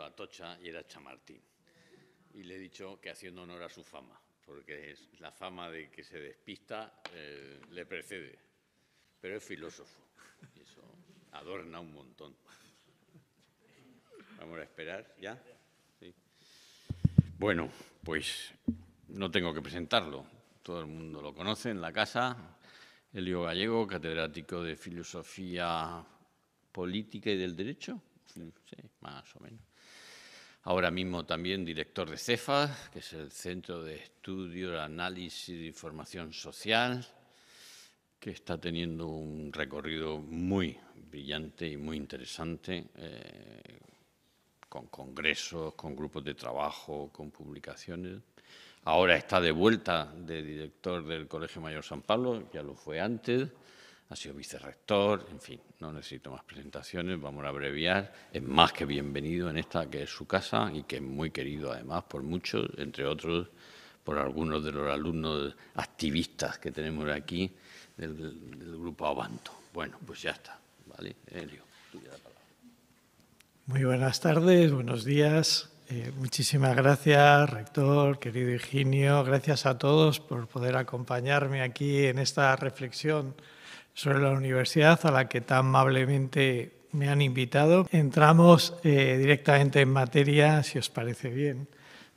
a Tocha y era Chamartín. Y le he dicho que haciendo honor a su fama, porque es la fama de que se despista eh, le precede. Pero es filósofo y eso adorna un montón. Vamos a esperar, ¿ya? Bueno, pues no tengo que presentarlo. Todo el mundo lo conoce en la casa. Elio Gallego, catedrático de Filosofía Política y del Derecho. Sí, más o menos ahora mismo también director de CEFA, que es el Centro de Estudio, Análisis de Información Social, que está teniendo un recorrido muy brillante y muy interesante, eh, con congresos, con grupos de trabajo, con publicaciones. Ahora está de vuelta de director del Colegio Mayor San Pablo, ya lo fue antes ha sido vicerrector, en fin, no necesito más presentaciones, vamos a abreviar. Es más que bienvenido en esta que es su casa y que es muy querido además por muchos, entre otros por algunos de los alumnos activistas que tenemos aquí del, grupo Avanto. Bueno, pues ya está, ¿vale? Elio, la palabra. Muy buenas tardes, buenos días. Eh, muchísimas gracias, rector, querido Higinio. Gracias a todos por poder acompañarme aquí en esta reflexión sobre la universidad a la que tan amablemente me han invitado. Entramos eh, directamente en materia, si os parece bien.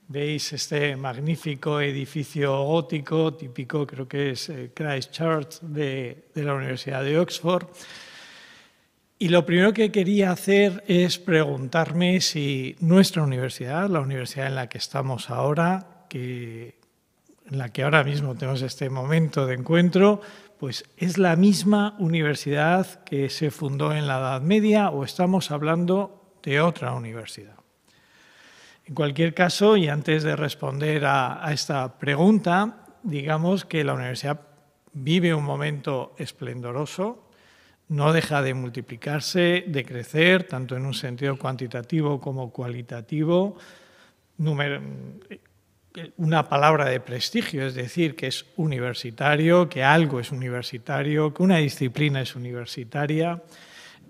Veis este magnífico edificio gótico, típico creo que es eh, Christ Church de, la Universidad de Oxford. Y lo primero que quería hacer es preguntarme si nuestra universidad, la universidad en la que estamos ahora, en la que ahora mismo tenemos este momento de encuentro, pues es la misma universidad que se fundó en la Edad Media o estamos hablando de otra universidad. En cualquier caso, y antes de responder a, esta pregunta, digamos que la universidad vive un momento esplendoroso, no deja de multiplicarse, de crecer, tanto en un sentido cuantitativo como cualitativo una palabra de prestigio, es decir, que es universitario, que algo es universitario, que una disciplina es universitaria.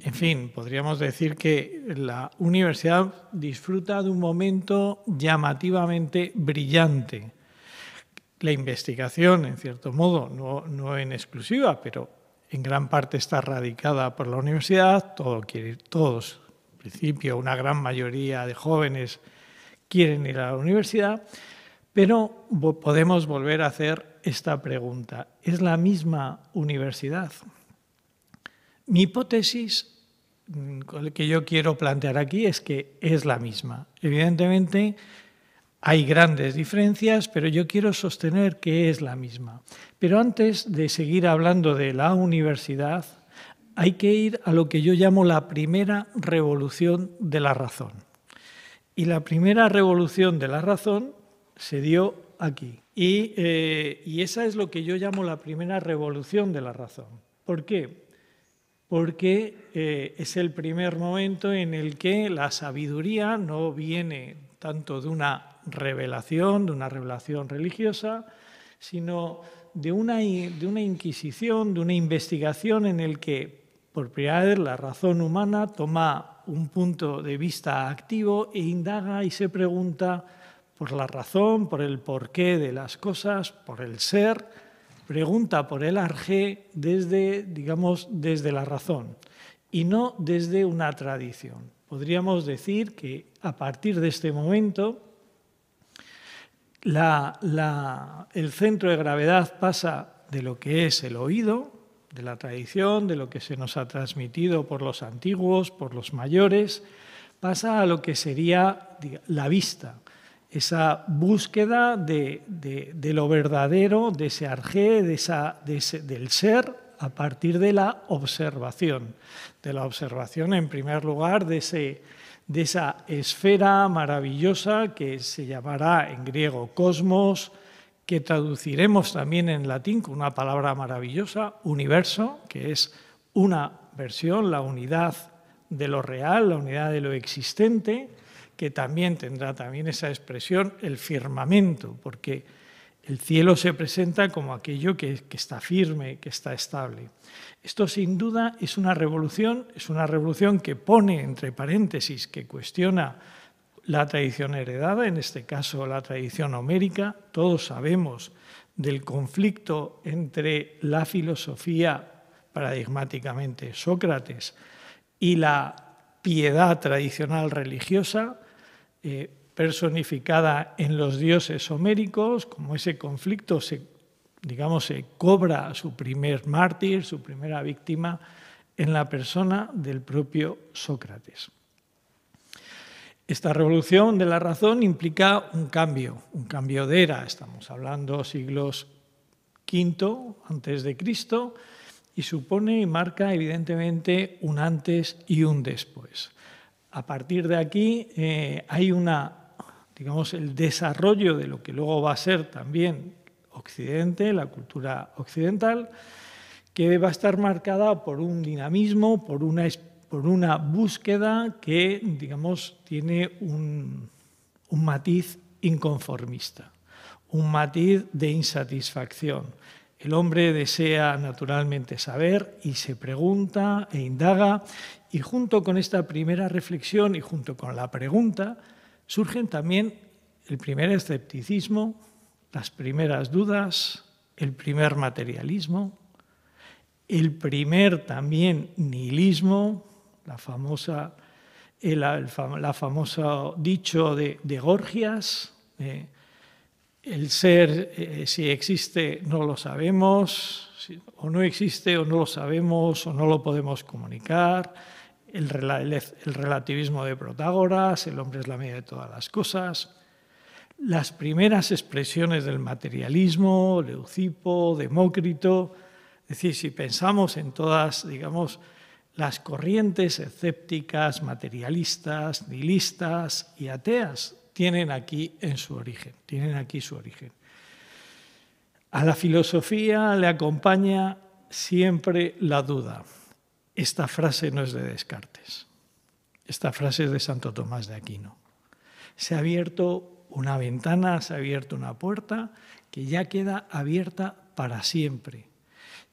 En fin, podríamos decir que la universidad disfruta de un momento llamativamente brillante. La investigación, en cierto modo, no, en exclusiva, pero en gran parte está radicada por la universidad, todo quiere todos, en principio una gran mayoría de jóvenes quieren ir a la universidad, pero podemos volver a hacer esta pregunta. ¿Es la misma universidad? Mi hipótesis mm, que yo quiero plantear aquí es que es la misma. Evidentemente hay grandes diferencias, pero yo quiero sostener que es la misma. Pero antes de seguir hablando de la universidad, hay que ir a lo que yo llamo la primera revolución de la razón. Y la primera revolución de la razón se dio aquí. Eh, y, esa es lo que yo llamo la primera revolución de la razón. ¿Por qué? Porque eh, es el primer momento en el que la sabiduría no viene tanto de una revelación, de una revelación religiosa, sino de una, de una inquisición, de una investigación en el que por primera vez la razón humana toma un punto de vista activo e indaga y se pregunta por la razón, por el porqué de las cosas, por el ser, pregunta por el arjé desde, digamos, desde la razón y no desde una tradición. Podríamos decir que a partir de este momento el centro de gravedad pasa de lo que es el oído, de la tradición, de lo que se nos ha transmitido por los antiguos, por los mayores, pasa a lo que sería la vista, esa búsqueda de, lo verdadero, de ese arjé, del ser, a partir de la observación. De la observación, en primer lugar, de, de esa esfera maravillosa que se llamará en griego cosmos, que traduciremos también en latín con una palabra maravillosa, universo, que es una versión, la unidad de lo real, la unidad de lo existente que también tendrá también esa expresión, el firmamento, porque el cielo se presenta como aquello que, está firme, que está estable. Esto sin duda es una revolución, es una revolución que pone entre paréntesis, que cuestiona la tradición heredada, en este caso la tradición homérica. Todos sabemos del conflicto entre la filosofía, paradigmáticamente Sócrates, y la piedad tradicional religiosa, eh, personificada en los dioses homéricos, como ese conflicto se, digamos, se cobra su primer mártir, su primera víctima, en la persona del propio Sócrates. Esta revolución de la razón implica un cambio, un cambio de era. Estamos hablando siglos V antes de Cristo y supone y marca evidentemente un antes y un después a partir de aquí eh, hay una, digamos, el desarrollo de lo que luego va a ser también Occidente, la cultura occidental, que va a estar marcada por un dinamismo, por una, búsqueda que, digamos, tiene un matiz inconformista, un matiz de insatisfacción, el hombre desea naturalmente saber y se pregunta e indaga y junto con esta primera reflexión y junto con la pregunta surgen también el primer escepticismo, las primeras dudas, el primer materialismo, el primer también nihilismo, la famosa, el, la dicho de, Gorgias, el ser, eh, si existe, no lo sabemos, o no existe, o no lo sabemos, o no lo podemos comunicar. El, relativismo de Protágoras, el hombre es la media de todas las cosas. Las primeras expresiones del materialismo, Leucipo, Demócrito. Es decir, si pensamos en todas, digamos, las corrientes escépticas, materialistas, nihilistas y ateas tienen aquí en su origen, tienen aquí su origen. A la filosofía le acompaña siempre la duda. Esta frase no es de Descartes, esta frase es de Santo Tomás de Aquino. Se ha abierto una ventana, se ha abierto una puerta que ya queda abierta para siempre.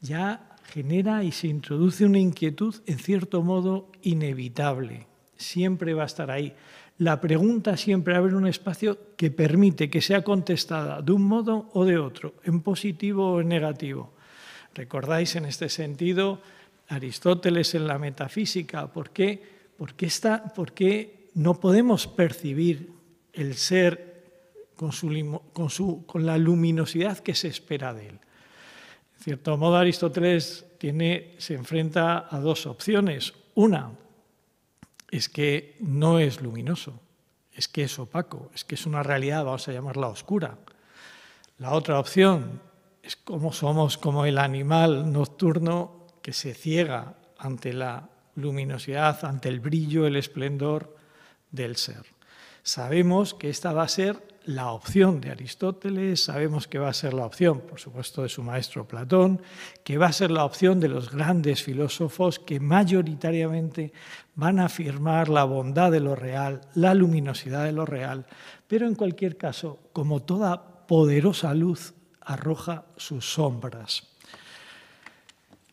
Ya genera y se introduce una inquietud en cierto modo inevitable. Siempre va a estar ahí la pregunta siempre abre un espacio que permite que sea contestada de un modo o de otro, en positivo o en negativo. Recordáis en este sentido Aristóteles en la metafísica, ¿por qué? Porque, está, no podemos percibir el ser con, con, su, con la luminosidad que se espera de él. En cierto modo, Aristóteles tiene, se enfrenta a dos opciones. Una, es que no es luminoso, es que es opaco, es que es una realidad, vamos a llamarla oscura. La otra opción es como somos como el animal nocturno que se ciega ante la luminosidad, ante el brillo, el esplendor del ser. Sabemos que esta va a ser la opción de Aristóteles, sabemos que va a ser la opción, por supuesto, de su maestro Platón, que va a ser la opción de los grandes filósofos que mayoritariamente van a afirmar la bondad de lo real, la luminosidad de lo real, pero en cualquier caso, como toda poderosa luz, arroja sus sombras.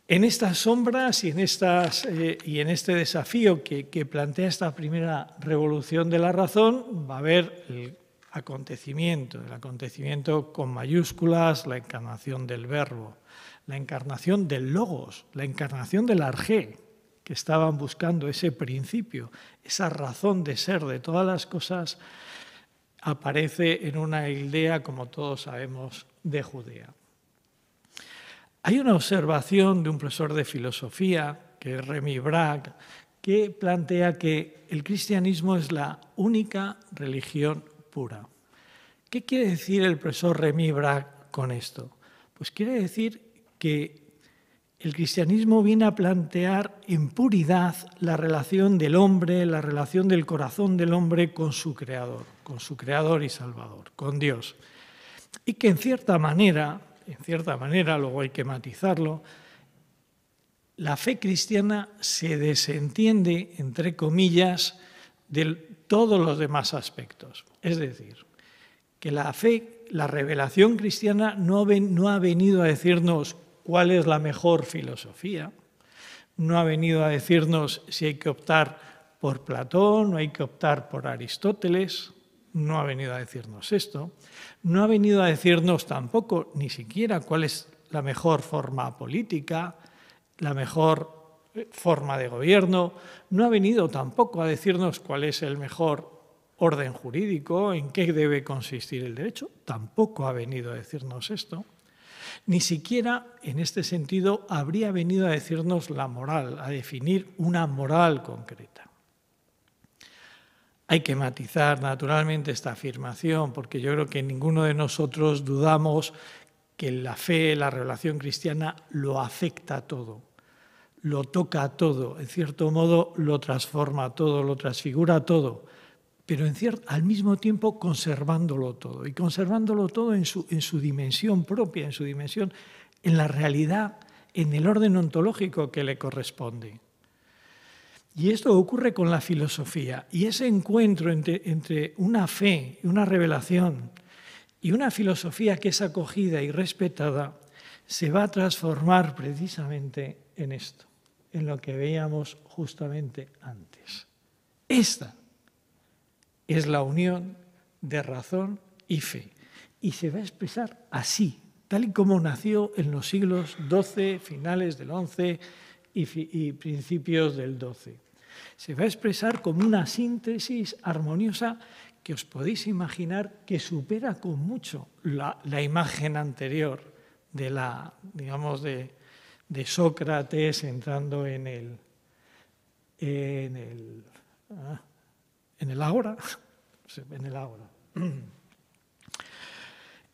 En estas sombras y en, estas, eh, y en este desafío que, que, plantea esta primera revolución de la razón, va a haber el acontecimiento, el acontecimiento con mayúsculas, la encarnación del verbo, la encarnación del logos, la encarnación del arjé, que estaban buscando ese principio, esa razón de ser de todas las cosas, aparece en una idea, como todos sabemos, de Judea. Hay una observación de un profesor de filosofía, que es Remy Bragg, que plantea que el cristianismo es la única religión pura. ¿Qué quiere decir el profesor Remy Brack con esto? Pues quiere decir que el cristianismo viene a plantear en puridad la relación del hombre, la relación del corazón del hombre con su creador, con su creador y salvador, con Dios. Y que en cierta manera, en cierta manera, luego hay que matizarlo, la fe cristiana se desentiende, entre comillas, de todos los demás aspectos. Es decir, que la fe, la revelación cristiana no, ha venido a decirnos cuál es la mejor filosofía, no ha venido a decirnos si hay que optar por Platón, o hay que optar por Aristóteles, no ha venido a decirnos esto, no ha venido a decirnos tampoco ni siquiera cuál es la mejor forma política, la mejor eh, forma de gobierno, no ha venido tampoco a decirnos cuál es el mejor orden jurídico, en qué debe consistir el derecho, tampoco ha venido a decirnos esto. Ni siquiera en este sentido habría venido a decirnos la moral, a definir una moral concreta. Hay que matizar naturalmente esta afirmación porque yo creo que ninguno de nosotros dudamos que la fe, la relación cristiana lo afecta todo, lo toca todo, en cierto modo lo transforma todo, lo transfigura todo pero al mismo tiempo conservándolo todo, y conservándolo todo en su, dimensión propia, en su dimensión, en la realidad, en el orden ontológico que le corresponde. Y esto ocurre con la filosofía, y ese encuentro entre, una fe, y una revelación, y una filosofía que es acogida y respetada, se va a transformar precisamente en esto, en lo que veíamos justamente antes. Esta es la unión de razón y fe. Y se va a expresar así, tal y como nació en los siglos XII, finales del XI y, principios del XII. Se va a expresar como una síntesis armoniosa que os podéis imaginar que supera con mucho la, imagen anterior de la, digamos, de, Sócrates entrando en el, en el, ah, en el ahora, en el ahora.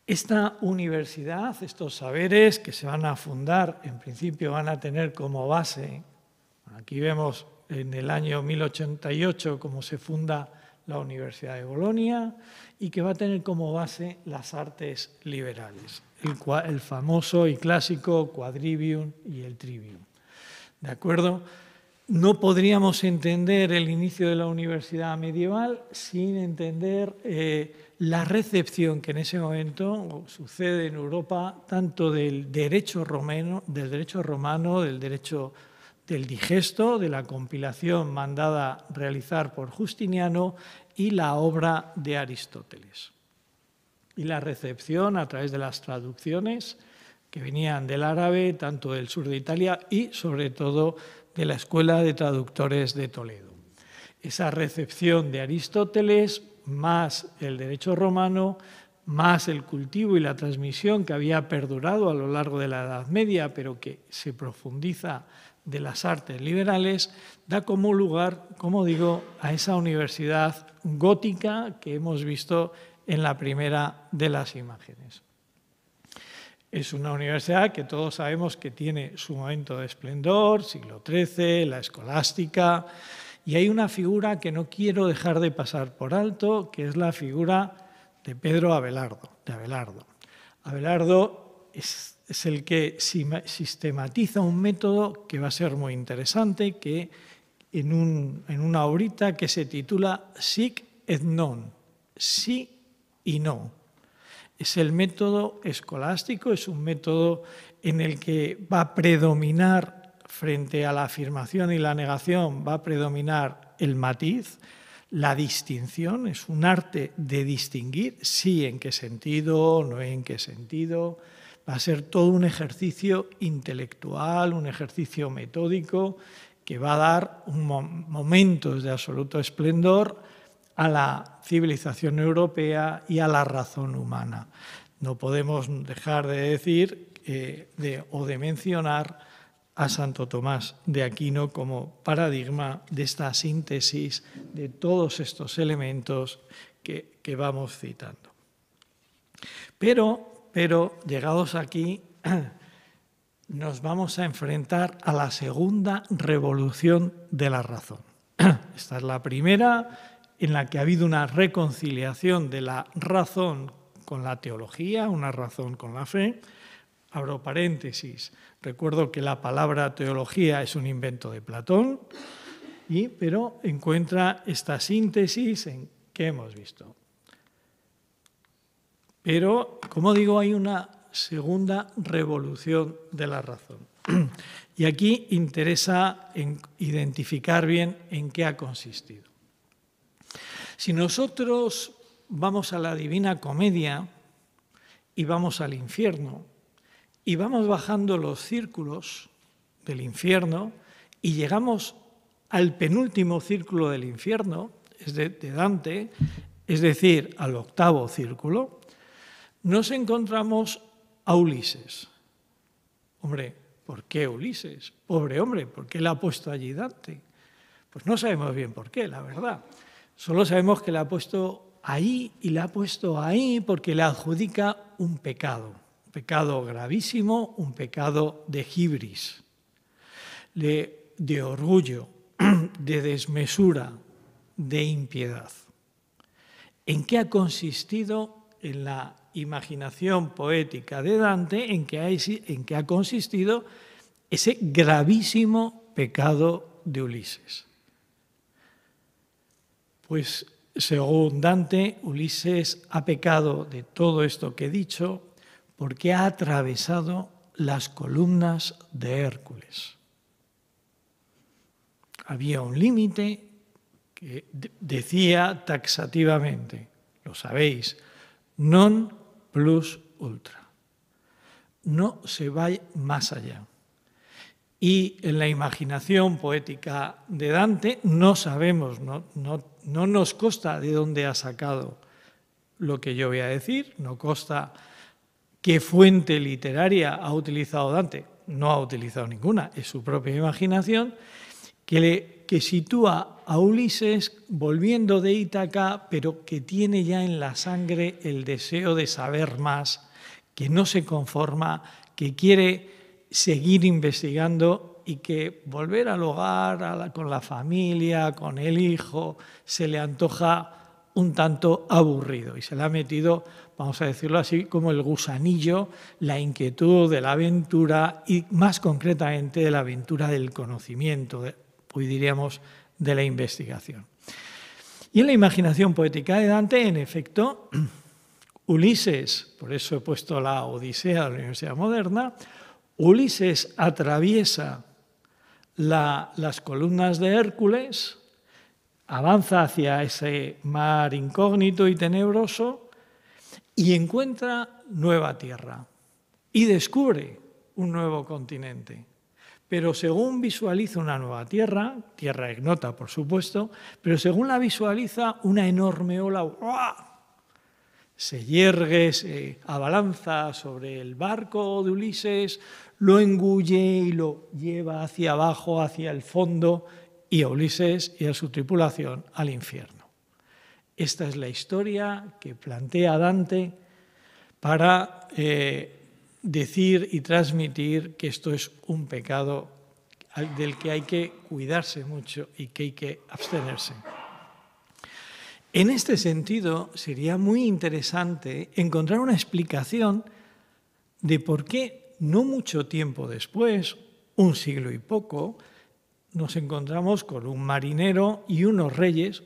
Esta universidad, estos saberes que se van a fundar, en principio van a tener como base, aquí vemos en el año 1088 cómo se funda la Universidad de Bolonia y que va a tener como base las artes liberales, el, el famoso y clásico quadrivium y el trivium. ¿De acuerdo? No podríamos entender el inicio de la universidad medieval sin entender eh, la recepción que en ese momento sucede en Europa tanto del derecho romano, del derecho romano, del derecho del digesto, de la compilación mandada realizar por Justiniano y la obra de Aristóteles. Y la recepción a través de las traducciones que venían del árabe, tanto del sur de Italia y sobre todo de la Escuela de Traductores de Toledo. Esa recepción de Aristóteles más el derecho romano, más el cultivo y la transmisión que había perdurado a lo largo de la Edad Media, pero que se profundiza de las artes liberales, da como lugar, como digo, a esa universidad gótica que hemos visto en la primera de las imágenes. Es una universidad que todos sabemos que tiene su momento de esplendor, siglo XIII, la escolástica, y hay una figura que no quiero dejar de pasar por alto, que es la figura de Pedro Abelardo. Abelardo. Abelardo es, el que sistematiza un método que va a ser muy interesante, que en, una horita que se titula Sic et non, sí y no es el método escolástico, es un método en el que va a predominar frente a la afirmación y la negación, va a predominar el matiz, la distinción, es un arte de distinguir, sí, en qué sentido, no en qué sentido. Va a ser todo un ejercicio intelectual, un ejercicio metódico que va a dar un momentos de absoluto esplendor a la civilización europea y a la razón humana. No podemos dejar de decir eh, o de mencionar a Santo Tomás de Aquino como paradigma de esta síntesis de todos estos elementos que, que vamos citando. Pero, pero, llegados aquí, nos vamos a enfrentar a la segunda revolución de la razón. Esta es la primera en la que ha habido una reconciliación de la razón con la teología, una razón con la fe. Abro paréntesis. Recuerdo que la palabra teología es un invento de Platón, y, pero encuentra esta síntesis en que hemos visto. Pero, como digo, hay una segunda revolución de la razón. Y aquí interesa identificar bien en qué ha consistido. Si nosotros vamos a la Divina Comedia y vamos al infierno y vamos bajando los círculos del infierno y llegamos al penúltimo círculo del infierno, es de, de Dante, es decir, al octavo círculo, nos encontramos a Ulises. Hombre, ¿por qué Ulises? Pobre hombre, ¿por qué le ha puesto allí Dante? Pues no sabemos bien por qué, la verdad. Solo sabemos que la ha puesto ahí y la ha puesto ahí porque le adjudica un pecado, un pecado gravísimo, un pecado de hibris, de, orgullo, de desmesura, de impiedad. ¿En qué ha consistido en la imaginación poética de Dante? ¿En en qué ha consistido ese gravísimo pecado de Ulises? Pues según Dante, Ulises ha pecado de todo esto que he dicho porque ha atravesado las columnas de Hércules. Había un límite que decía taxativamente, lo sabéis, non plus ultra. No se va más allá. Y en la imaginación poética de Dante no sabemos, no, no no nos consta de dónde ha sacado lo que yo voy a decir, no consta qué fuente literaria ha utilizado Dante, no ha utilizado ninguna, es su propia imaginación, que, que sitúa a Ulises volviendo de Ítaca, pero que tiene ya en la sangre el deseo de saber más, que no se conforma, que quiere seguir investigando y que volver al hogar con la familia, con el hijo, se le antoja un tanto aburrido y se le ha metido, vamos a decirlo así, como el gusanillo, la inquietud de la aventura y más concretamente de la aventura del conocimiento, hoy diríamos de la investigación. Y en la imaginación poética de Dante, en efecto, Ulises, por eso he puesto la Odisea de la Universidad Moderna, Ulises atraviesa las columnas de Hércules, avanza hacia ese mar incógnito y tenebroso y encuentra nueva tierra y descubre un nuevo continente. Pero según visualiza una nueva tierra, tierra ignota por supuesto, pero según la visualiza una enorme ola se yergue, se abalanza sobre el barco de Ulises, lo engulle y lo lleva hacia abajo, hacia el fondo, y a Ulises y a su tripulación al infierno. Esta es la historia que plantea Dante para eh, decir y transmitir que esto es un pecado del que hay que cuidarse mucho y que hay que abstenerse. En este sentido, sería muy interesante encontrar una explicación de por qué no mucho tiempo después, un siglo y poco, nos encontramos con un marinero y unos reyes,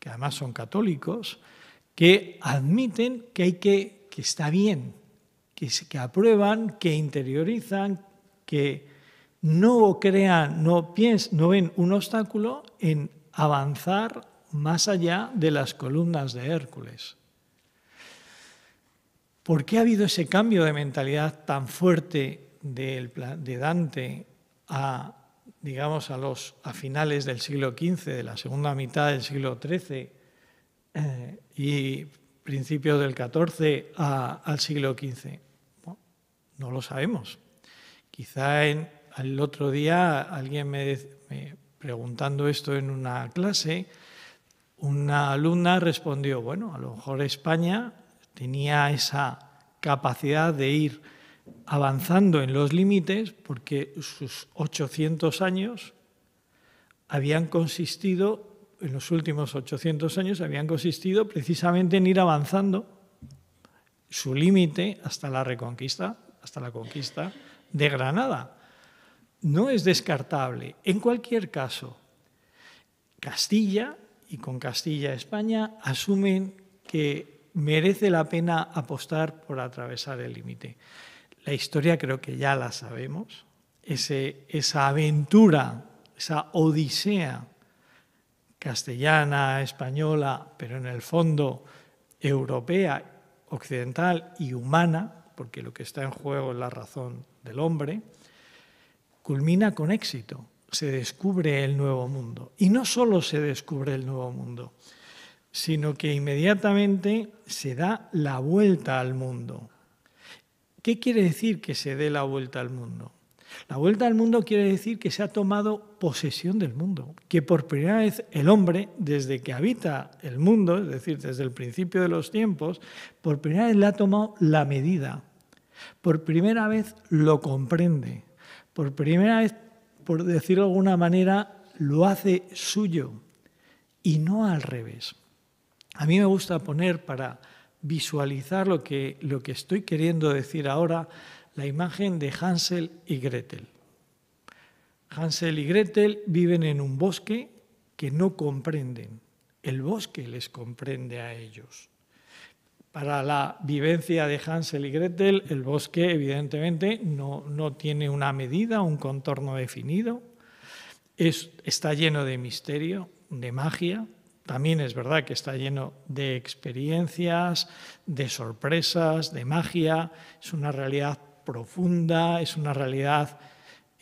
que además son católicos, que admiten que, hay que, que está bien, que, que aprueban, que interiorizan, que no crean, no, no ven un obstáculo en avanzar más allá de las columnas de Hércules. ¿Por qué ha habido ese cambio de mentalidad tan fuerte de Dante a, digamos, a, los, a finales del siglo XV, de la segunda mitad del siglo XIII eh, y principios del XIV al siglo XV? no lo sabemos. Quizá el otro día alguien me preguntando esto en una clase, una alumna respondió, bueno, a lo mejor España tenía esa capacidad de ir avanzando en los límites porque sus 800 años habían consistido, en los últimos 800 años, habían consistido precisamente en ir avanzando su límite hasta la reconquista, hasta la conquista de Granada. No es descartable. En cualquier caso, Castilla y con Castilla-España asumen que merece la pena apostar por atravesar el límite. La historia creo que ya la sabemos. esa aventura, esa odisea castellana, española, pero en el fondo europea, occidental y humana, porque lo que está en juego es la razón del hombre, culmina con éxito se descubre el nuevo mundo. Y no solo se descubre el nuevo mundo, sino que inmediatamente se da la vuelta al mundo. ¿Qué quiere decir que se dé la vuelta al mundo? La vuelta al mundo quiere decir que se ha tomado posesión del mundo, que por primera vez el hombre, desde que habita el mundo, es decir, desde el principio de los tiempos, por primera vez le ha tomado la medida, por primera vez lo comprende, por primera vez por decirlo de alguna manera, lo hace suyo y no al revés. A mí me gusta poner para visualizar lo que, lo que estoy queriendo decir ahora, la imagen de Hansel y Gretel. Hansel y Gretel viven en un bosque que no comprenden. El bosque les comprende a ellos. Para la vivencia de Hansel y Gretel, el bosque evidentemente no, tiene una medida, un contorno definido, está lleno de misterio, de magia, también es verdad que está lleno de experiencias, de sorpresas, de magia, es una realidad profunda, es una realidad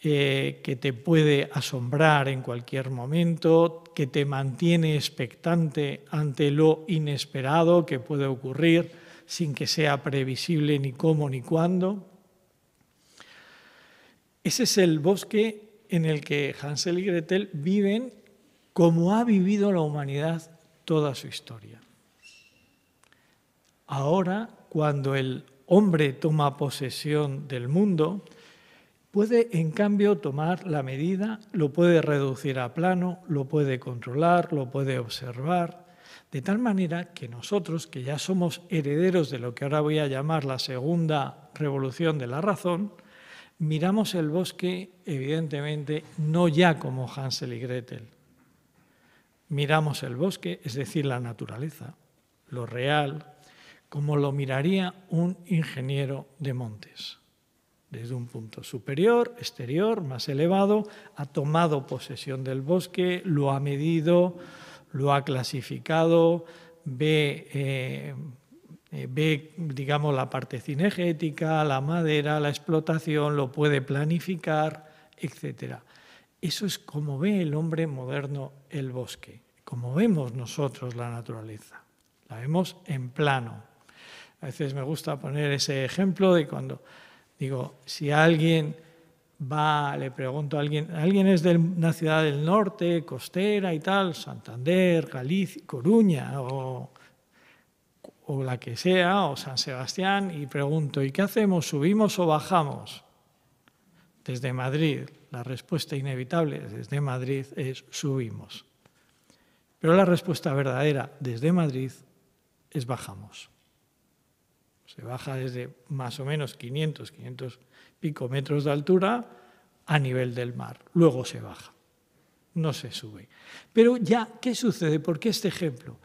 eh, que te puede asombrar en cualquier momento, que te mantiene expectante ante lo inesperado que puede ocurrir sin que sea previsible ni cómo ni cuándo. Ese es el bosque en el que Hansel y Gretel viven como ha vivido la humanidad toda su historia. Ahora, cuando el hombre toma posesión del mundo, Puede, en cambio, tomar la medida, lo puede reducir a plano, lo puede controlar, lo puede observar, de tal manera que nosotros, que ya somos herederos de lo que ahora voy a llamar la segunda revolución de la razón, miramos el bosque, evidentemente, no ya como Hansel y Gretel. Miramos el bosque, es decir, la naturaleza, lo real, como lo miraría un ingeniero de montes desde un punto superior, exterior, más elevado, ha tomado posesión del bosque, lo ha medido, lo ha clasificado, ve, eh, eh, ve digamos, la parte cinegética, la madera, la explotación, lo puede planificar, etc. Eso es como ve el hombre moderno el bosque, como vemos nosotros la naturaleza. La vemos en plano. A veces me gusta poner ese ejemplo de cuando Digo, si alguien va, le pregunto a alguien, alguien es de una ciudad del norte, costera y tal, Santander, Galicia, Coruña o, o la que sea, o San Sebastián, y pregunto, ¿y qué hacemos? ¿Subimos o bajamos? Desde Madrid, la respuesta inevitable desde Madrid es subimos. Pero la respuesta verdadera desde Madrid es bajamos. Se baja desde más o menos 500, 500 pico metros de altura a nivel del mar. Luego se baja. No se sube. Pero ya, ¿qué sucede? ¿Por qué este ejemplo?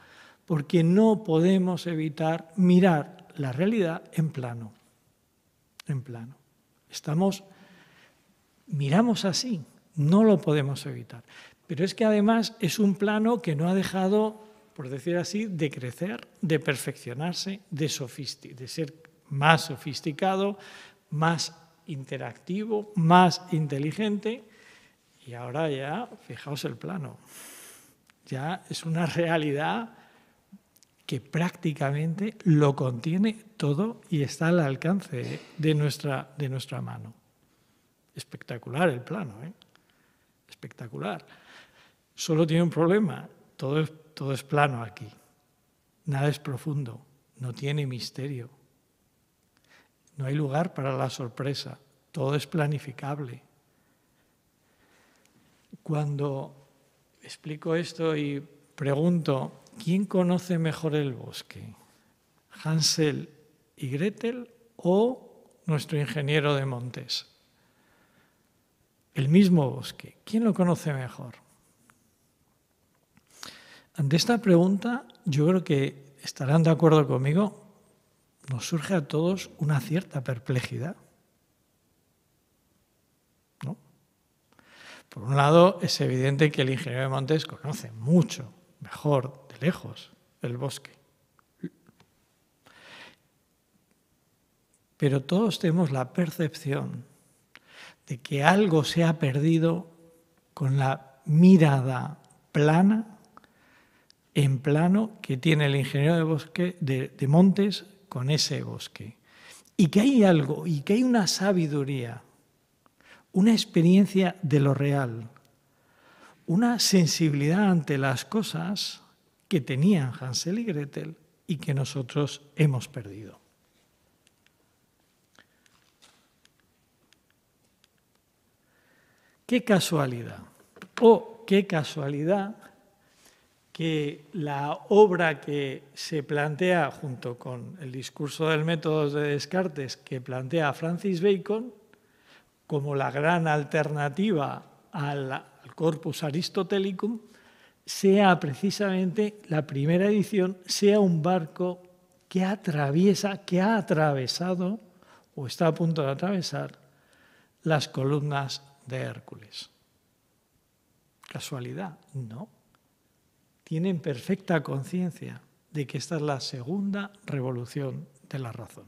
Porque no podemos evitar mirar la realidad en plano. En plano. Estamos, miramos así, no lo podemos evitar. Pero es que además es un plano que no ha dejado por decir así, de crecer, de perfeccionarse, de, ser más sofisticado, más interactivo, más inteligente. Y ahora ya, fijaos el plano, ya es una realidad que prácticamente lo contiene todo y está al alcance de nuestra, de nuestra mano. Espectacular el plano, ¿eh? espectacular. Solo tiene un problema, todo es todo es plano aquí. Nada es profundo. No tiene misterio. No hay lugar para la sorpresa. Todo es planificable. Cuando explico esto y pregunto, ¿quién conoce mejor el bosque? ¿Hansel y Gretel o nuestro ingeniero de montes? El mismo bosque. ¿Quién lo conoce mejor? Ante esta pregunta, yo creo que estarán de acuerdo conmigo, nos surge a todos una cierta perplejidad. Por un lado, es evidente que el ingeniero de Montes conoce mucho, mejor, de lejos, el bosque. Pero todos tenemos la percepción de que algo se ha perdido con la mirada plana en plano que tiene el ingeniero de, bosque, de, montes con ese bosque. Y que hay algo, y que hay una sabiduría, una experiencia de lo real, una sensibilidad ante las cosas que tenían Hansel y Gretel y que nosotros hemos perdido. Qué casualidad, o oh, qué casualidad que la obra que se plantea junto con el discurso del método de Descartes que plantea Francis Bacon como la gran alternativa al, corpus aristotelicum sea precisamente la primera edición, sea un barco que atraviesa, que ha atravesado o está a punto de atravesar las columnas de Hércules. ¿Casualidad? No tienen perfecta conciencia de que esta es la segunda revolución de la razón.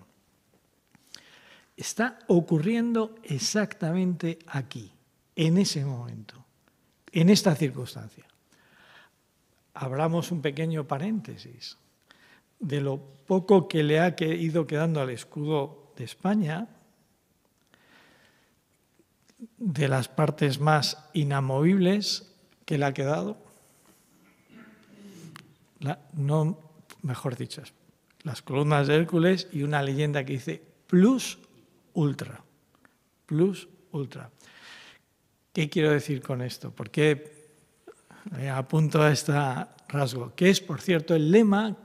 Está ocurriendo exactamente aquí, en ese momento, en esta circunstancia. Hablamos un pequeño paréntesis de lo poco que le ha ido quedando al escudo de España, de las partes más inamovibles que le ha quedado, no, mejor dichas, las columnas de Hércules y una leyenda que dice plus ultra, plus ultra. ¿Qué quiero decir con esto? Porque qué apunto a este rasgo? Que es, por cierto, el lema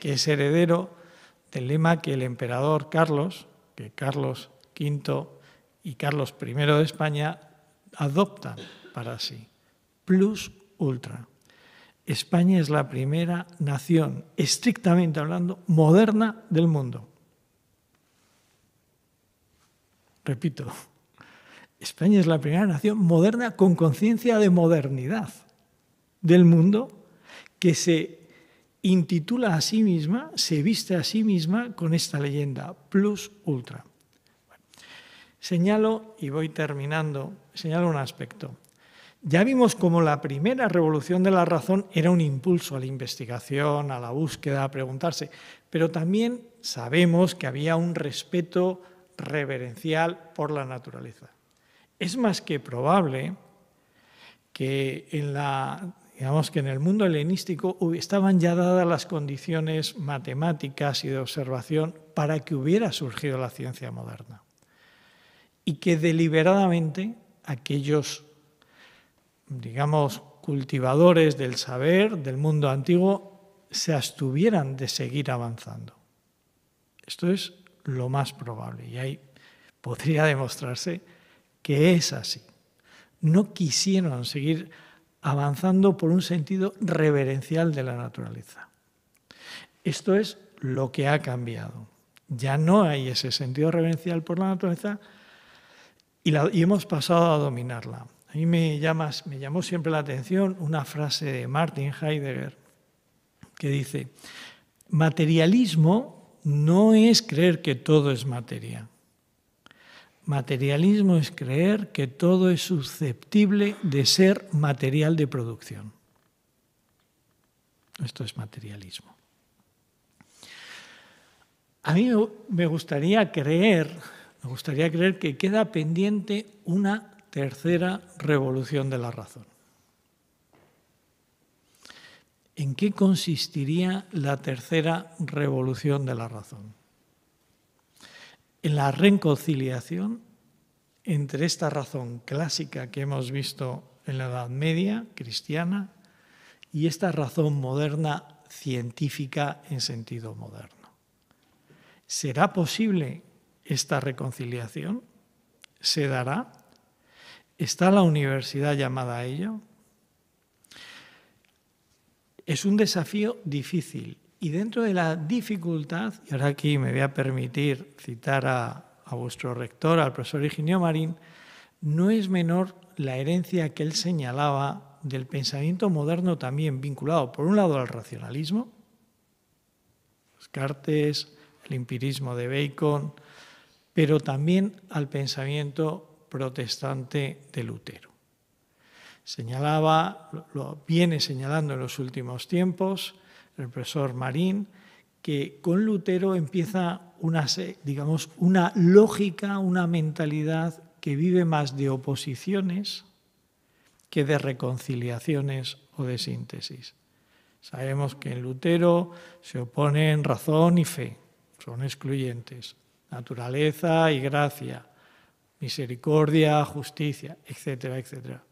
que es heredero del lema que el emperador Carlos, que Carlos V y Carlos I de España adoptan para sí, plus ultra. España es la primera nación, estrictamente hablando, moderna del mundo. Repito, España es la primera nación moderna con conciencia de modernidad del mundo que se intitula a sí misma, se viste a sí misma con esta leyenda, plus ultra. señalo, y voy terminando, señalo un aspecto. Ya vimos cómo la primera revolución de la razón era un impulso a la investigación, a la búsqueda, a preguntarse, pero también sabemos que había un respeto reverencial por la naturaleza. Es más que probable que en la digamos que en el mundo helenístico estaban ya dadas las condiciones matemáticas y de observación para que hubiera surgido la ciencia moderna. Y que deliberadamente aquellos digamos, cultivadores del saber del mundo antiguo se abstuvieran de seguir avanzando. Esto es lo más probable y ahí podría demostrarse que es así. No quisieron seguir avanzando por un sentido reverencial de la naturaleza. Esto es lo que ha cambiado. Ya no hay ese sentido reverencial por la naturaleza y, y hemos pasado a dominarla mí me, me llamó siempre la atención una frase de Martin Heidegger que dice, materialismo no es creer que todo es materia. Materialismo es creer que todo es susceptible de ser material de producción. Esto es materialismo. A mí me gustaría creer, me gustaría creer que queda pendiente una tercera revolución de la razón. ¿En qué consistiría la tercera revolución de la razón? En la reconciliación entre esta razón clásica que hemos visto en la Edad Media cristiana y esta razón moderna científica en sentido moderno. ¿Será posible esta reconciliación? ¿Se dará? ¿Está la universidad llamada a ello? Es un desafío difícil y dentro de la dificultad, y ahora aquí me voy a permitir citar a, vuestro rector, al profesor Eugenio Marín, no es menor la herencia que él señalaba del pensamiento moderno también vinculado, por un lado, al racionalismo, cartes, el empirismo de Bacon, pero también al pensamiento protestante de Lutero. Señalaba, lo viene señalando en los últimos tiempos el profesor Marín, que con Lutero empieza una, digamos, una lógica, una mentalidad que vive más de oposiciones que de reconciliaciones o de síntesis. Sabemos que en Lutero se oponen razón y fe, son excluyentes, naturaleza y gracia, misericordia, justicia, etcétera, etcétera.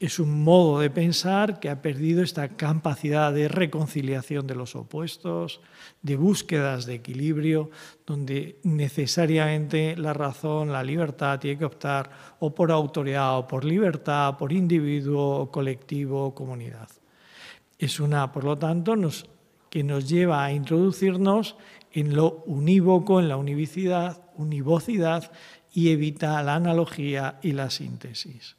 Es un modo de pensar que ha perdido esta capacidad de reconciliación de los opuestos, de búsquedas de equilibrio, donde necesariamente la razón, la libertad tiene que optar o por autoridad o por libertad, por individuo, colectivo comunidad. Es una, por lo tanto, que nos lleva a introducirnos en lo unívoco, en la univocidad y evita la analogía y la síntesis.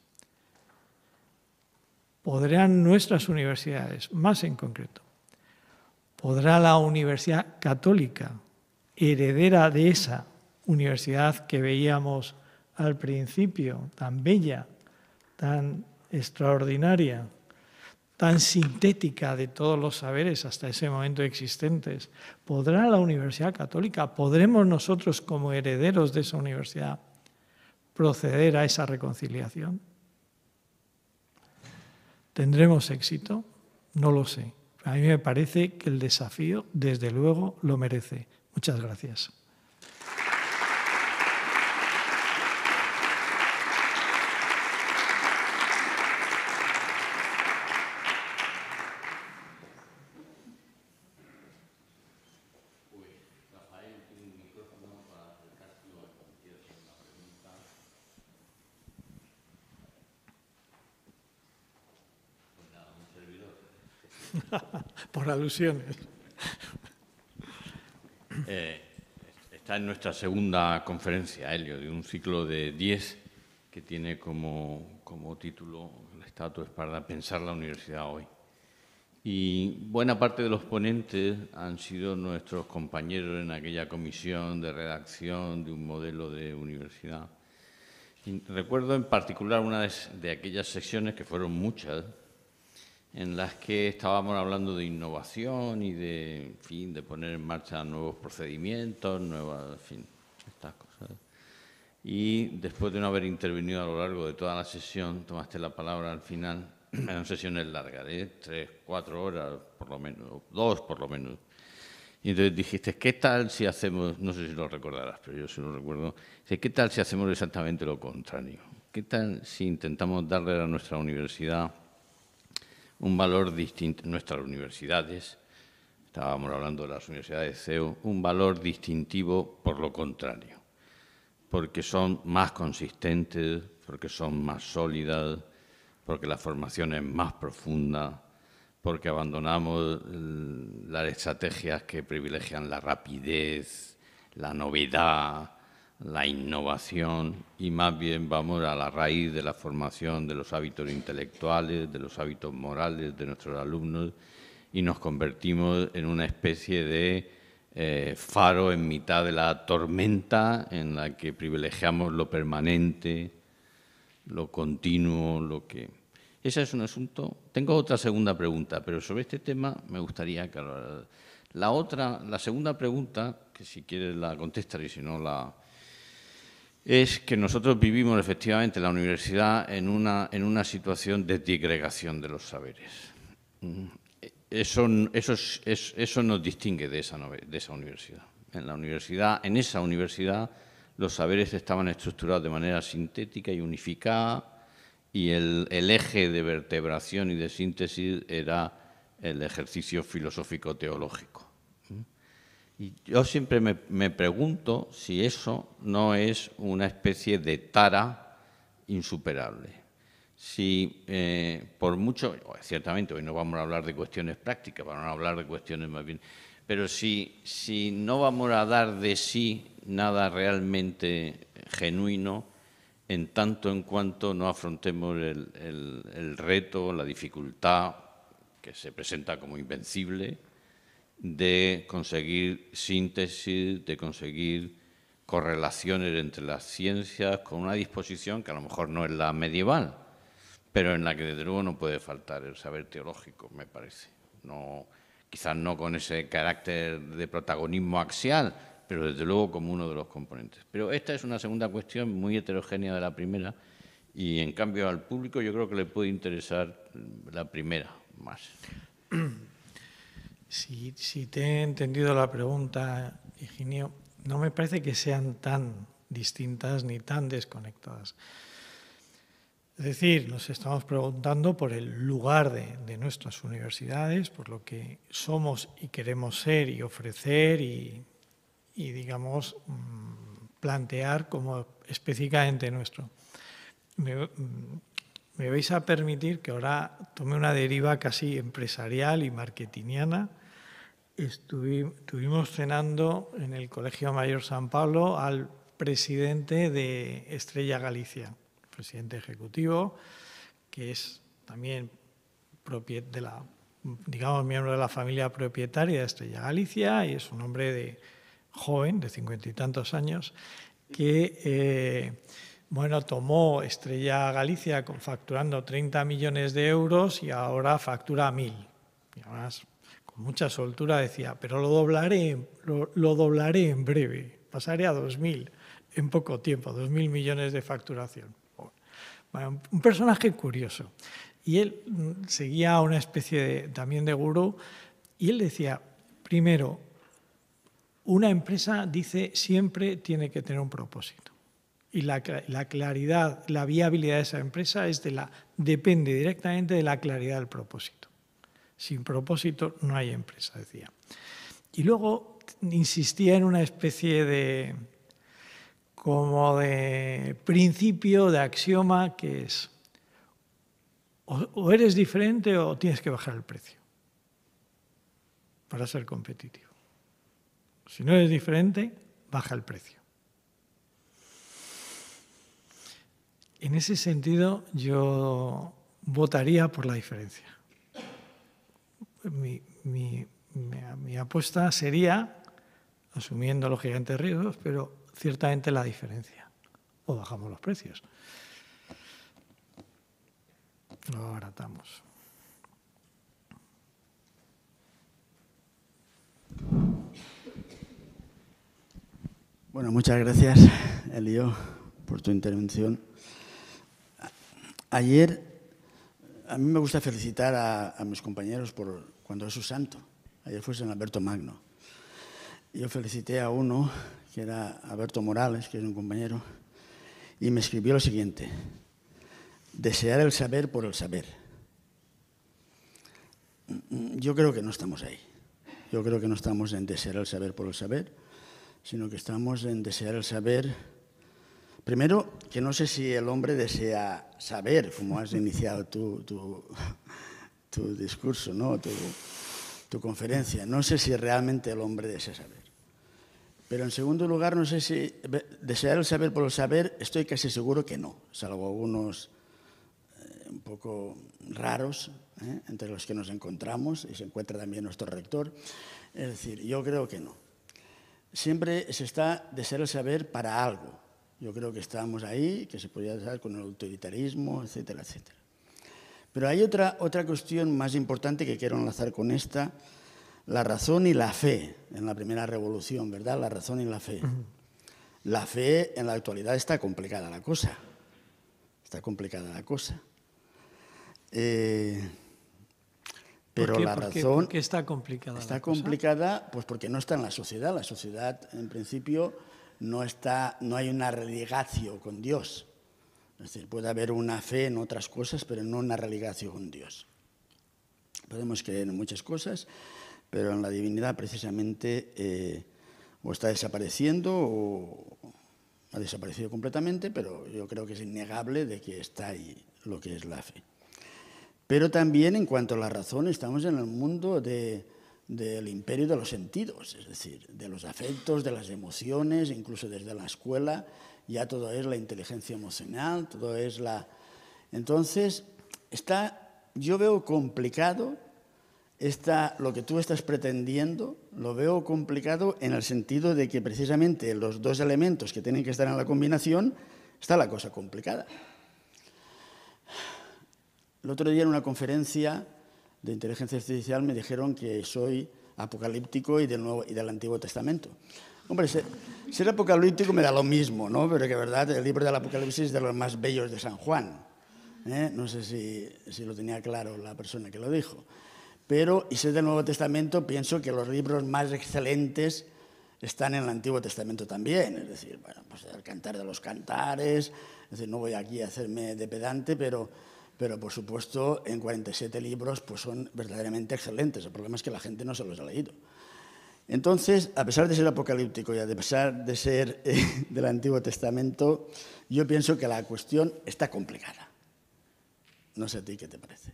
Podrán nuestras universidades, más en concreto, podrá la Universidad Católica, heredera de esa universidad que veíamos al principio, tan bella, tan extraordinaria, tan sintética de todos los saberes hasta ese momento existentes. ¿Podrá la Universidad Católica, podremos nosotros como herederos de esa universidad proceder a esa reconciliación? ¿Tendremos éxito? No lo sé. A mí me parece que el desafío, desde luego, lo merece. Muchas gracias. alusiones. Eh, está en nuestra segunda conferencia, Helio, de un ciclo de 10 que tiene como, como título el estatua para pensar la universidad hoy. Y buena parte de los ponentes han sido nuestros compañeros en aquella comisión de redacción de un modelo de universidad. Y recuerdo en particular una de, aquellas sesiones, que fueron muchas, en las que estábamos hablando de innovación y de, fin, de poner en marcha nuevos procedimientos, nuevas, en fin, estas cosas. Y después de no haber intervenido a lo largo de toda la sesión, tomaste la palabra al final, eran sesiones largas, tres, cuatro horas por lo menos, dos por lo menos. Y entonces dijiste, ¿qué tal si hacemos, no sé si lo recordarás, pero yo sí lo recuerdo, ¿qué tal si hacemos exactamente lo contrario? ¿Qué tal si intentamos darle a nuestra universidad un valor distinto, nuestras universidades, estábamos hablando de las universidades CEO un valor distintivo por lo contrario, porque son más consistentes, porque son más sólidas, porque la formación es más profunda, porque abandonamos eh, las estrategias que privilegian la rapidez, la novedad, la innovación y más bien vamos a la raíz de la formación de los hábitos intelectuales, de los hábitos morales de nuestros alumnos y nos convertimos en una especie de eh, faro en mitad de la tormenta en la que privilegiamos lo permanente, lo continuo, lo que... Ese es un asunto. Tengo otra segunda pregunta, pero sobre este tema me gustaría que... La otra, la segunda pregunta, que si quieres la contestar y si no la, es que nosotros vivimos efectivamente la universidad en una, en una situación de digregación de los saberes. Mm, eso, eso, eso nos distingue de esa, de esa universidad. En, la universidad. en esa universidad los saberes estaban estructurados de manera sintética y unificada y el eje de vertebración y de síntesis era el ejercicio filosófico-teológico. Y yo siempre me, me pregunto si eso no es una especie de tara insuperable si eh, por mucho, ciertamente hoy no vamos a hablar de cuestiones prácticas, vamos a hablar de cuestiones más bien, pero si, no vamos a dar de sí nada realmente genuino, en tanto en cuanto no afrontemos el reto, la dificultad que se presenta como invencible, de conseguir síntesis, de conseguir correlaciones entre las ciencias con una disposición que a lo mejor no es la medieval, pero en la que desde luego no puede faltar el saber teológico, me parece. No, quizás no con ese carácter de protagonismo axial, pero desde luego como uno de los componentes. Pero esta es una segunda cuestión muy heterogénea de la primera y en cambio al público yo creo que le puede interesar la primera más. Si, te he entendido la pregunta, Higinio, no me parece que sean tan distintas ni tan desconectadas. Es decir, nos estamos preguntando por el lugar de, nuestras universidades, por lo que somos y queremos ser y ofrecer y, digamos, mm, plantear como específicamente nuestro. Me, mm, me vais a permitir que ahora tome una deriva casi empresarial y marketingiana estuvimos cenando en el Colegio Mayor San Pablo al presidente de Estrella Galicia, presidente ejecutivo, que es también de la, digamos, miembro de la familia propietaria de Estrella Galicia y es un hombre de joven, de cincuenta y tantos años, que eh, bueno, tomó Estrella Galicia facturando 30 millones de euros y ahora factura mil. Y mucha soltura decía, pero lo doblaré, lo, doblaré en breve, pasaré a 2.000 en poco tiempo, 2.000 millones de facturación. un personaje curioso. Y él mm, seguía una especie de, también de gurú y él decía, primero, una empresa, dice, siempre tiene que tener un propósito. Y la, la, claridad, la viabilidad de esa empresa es de la, depende directamente de la claridad del propósito. Sin propósito no hay empresa, decía. Y luego insistía en una especie de como de principio, de axioma, que es o eres diferente o tienes que bajar el precio para ser competitivo. Si no eres diferente, baja el precio. En ese sentido, yo votaría por la diferencia mi, apuesta sería, asumiendo los gigantes riesgos, pero ciertamente la diferencia. O bajamos los precios. Lo abaratamos. Bueno, muchas gracias, Elio, por tu intervención. Ayer, a mí me gusta felicitar a mis compañeros por cuando es su santo. Ayer fue San Alberto Magno. Yo felicité a uno, que era Alberto Morales, que es un compañero, y me escribió lo siguiente, desear el saber por el saber. Yo creo que no estamos ahí. Yo creo que no estamos en desear el saber por el saber, sino que estamos en desear el saber. Primero, que no sé si el hombre desea saber, como has iniciado tú, tu, tu discurso, ¿no? Tu, conferencia. No sé si realmente el hombre desea saber. Pero en segundo lugar, no sé si desear el saber por el saber, estoy casi seguro que no, salvo algunos eh, un poco raros, ¿eh? entre los que nos encontramos, y se encuentra también nuestro rector. Es decir, yo creo que no. Siempre se está desear el saber para algo. Yo creo que estamos ahí, que se podía desear con el autoritarismo, etcétera, etcétera. Pero hay otra, otra cuestión más importante que quiero enlazar con esta, la razón y la fe en la primera revolución, ¿verdad? La razón y la fe. La fe en la actualidad está complicada la cosa. Está complicada la cosa. Eh, pero la razón... ¿por qué, está complicada? Está complicada pues porque no está en la sociedad. La sociedad, en principio, no, está, no hay una religación con Dios. Es decir, puede haber una fe en otras cosas, pero no una religación con Dios. Podemos creer en muchas cosas, pero en la divinidad precisamente eh, o está desapareciendo o ha desaparecido completamente, pero yo creo que es innegable de que está ahí lo que es la fe. Pero también en cuanto a la razón, estamos en el mundo del imperio de los sentidos, es decir, de los afectos, de las emociones, incluso desde la escuela ya todo es la inteligencia emocional, todo es la... Entonces, está, yo veo complicado lo que tú estás pretendiendo, lo veo complicado en el sentido de que precisamente los dos elementos que tienen que estar en la combinación, está la cosa complicada. El otro día en una conferencia de inteligencia artificial me dijeron que soy apocalíptico y del, Nuevo, y del Antiguo Testamento. Hombre, ser, apocalíptico me da lo mismo, ¿no? Pero que, verdad, el libro del Apocalipsis es de los más bellos de San Juan. ¿eh? No sé si, lo tenía claro la persona que lo dijo. Pero, y ser del Nuevo Testamento, pienso que los libros más excelentes están en el Antiguo Testamento también, es decir, bueno, pues el cantar de los cantares, es decir, no voy aquí a hacerme de pedante, pero, pero por supuesto en 47 libros pues son verdaderamente excelentes, el problema es que la gente no se los ha leído. Entonces, a pesar de ser apocalíptico y a pesar de ser eh, del Antiguo Testamento, yo pienso que la cuestión está complicada. No sé a ti qué te parece.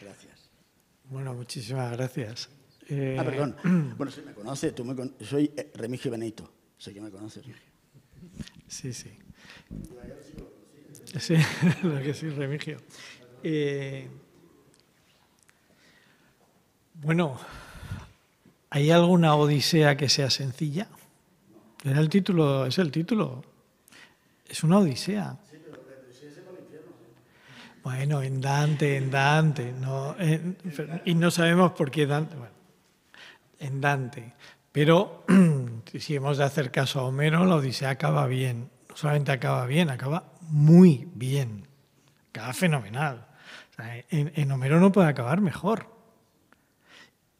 Gracias. Bueno, muchísimas gracias. Eh, ah, perdón. Bueno, si me conoce, tú me soy eh, Remigio Benito. Sé que me conoces. Sí, sí. Sí, lo que sí, Remigio. Bueno. ¿Hay alguna odisea que sea sencilla? el título, es el título. Es una odisea. Bueno, en Dante, en Dante, no, y no sabemos por qué Dante, bueno, en Dante. Pero si hemos de hacer caso a Homero, la Odisea acaba bien. No solamente acaba bien, acaba muy bien. Acaba fenomenal. en Homero no puede acabar mejor.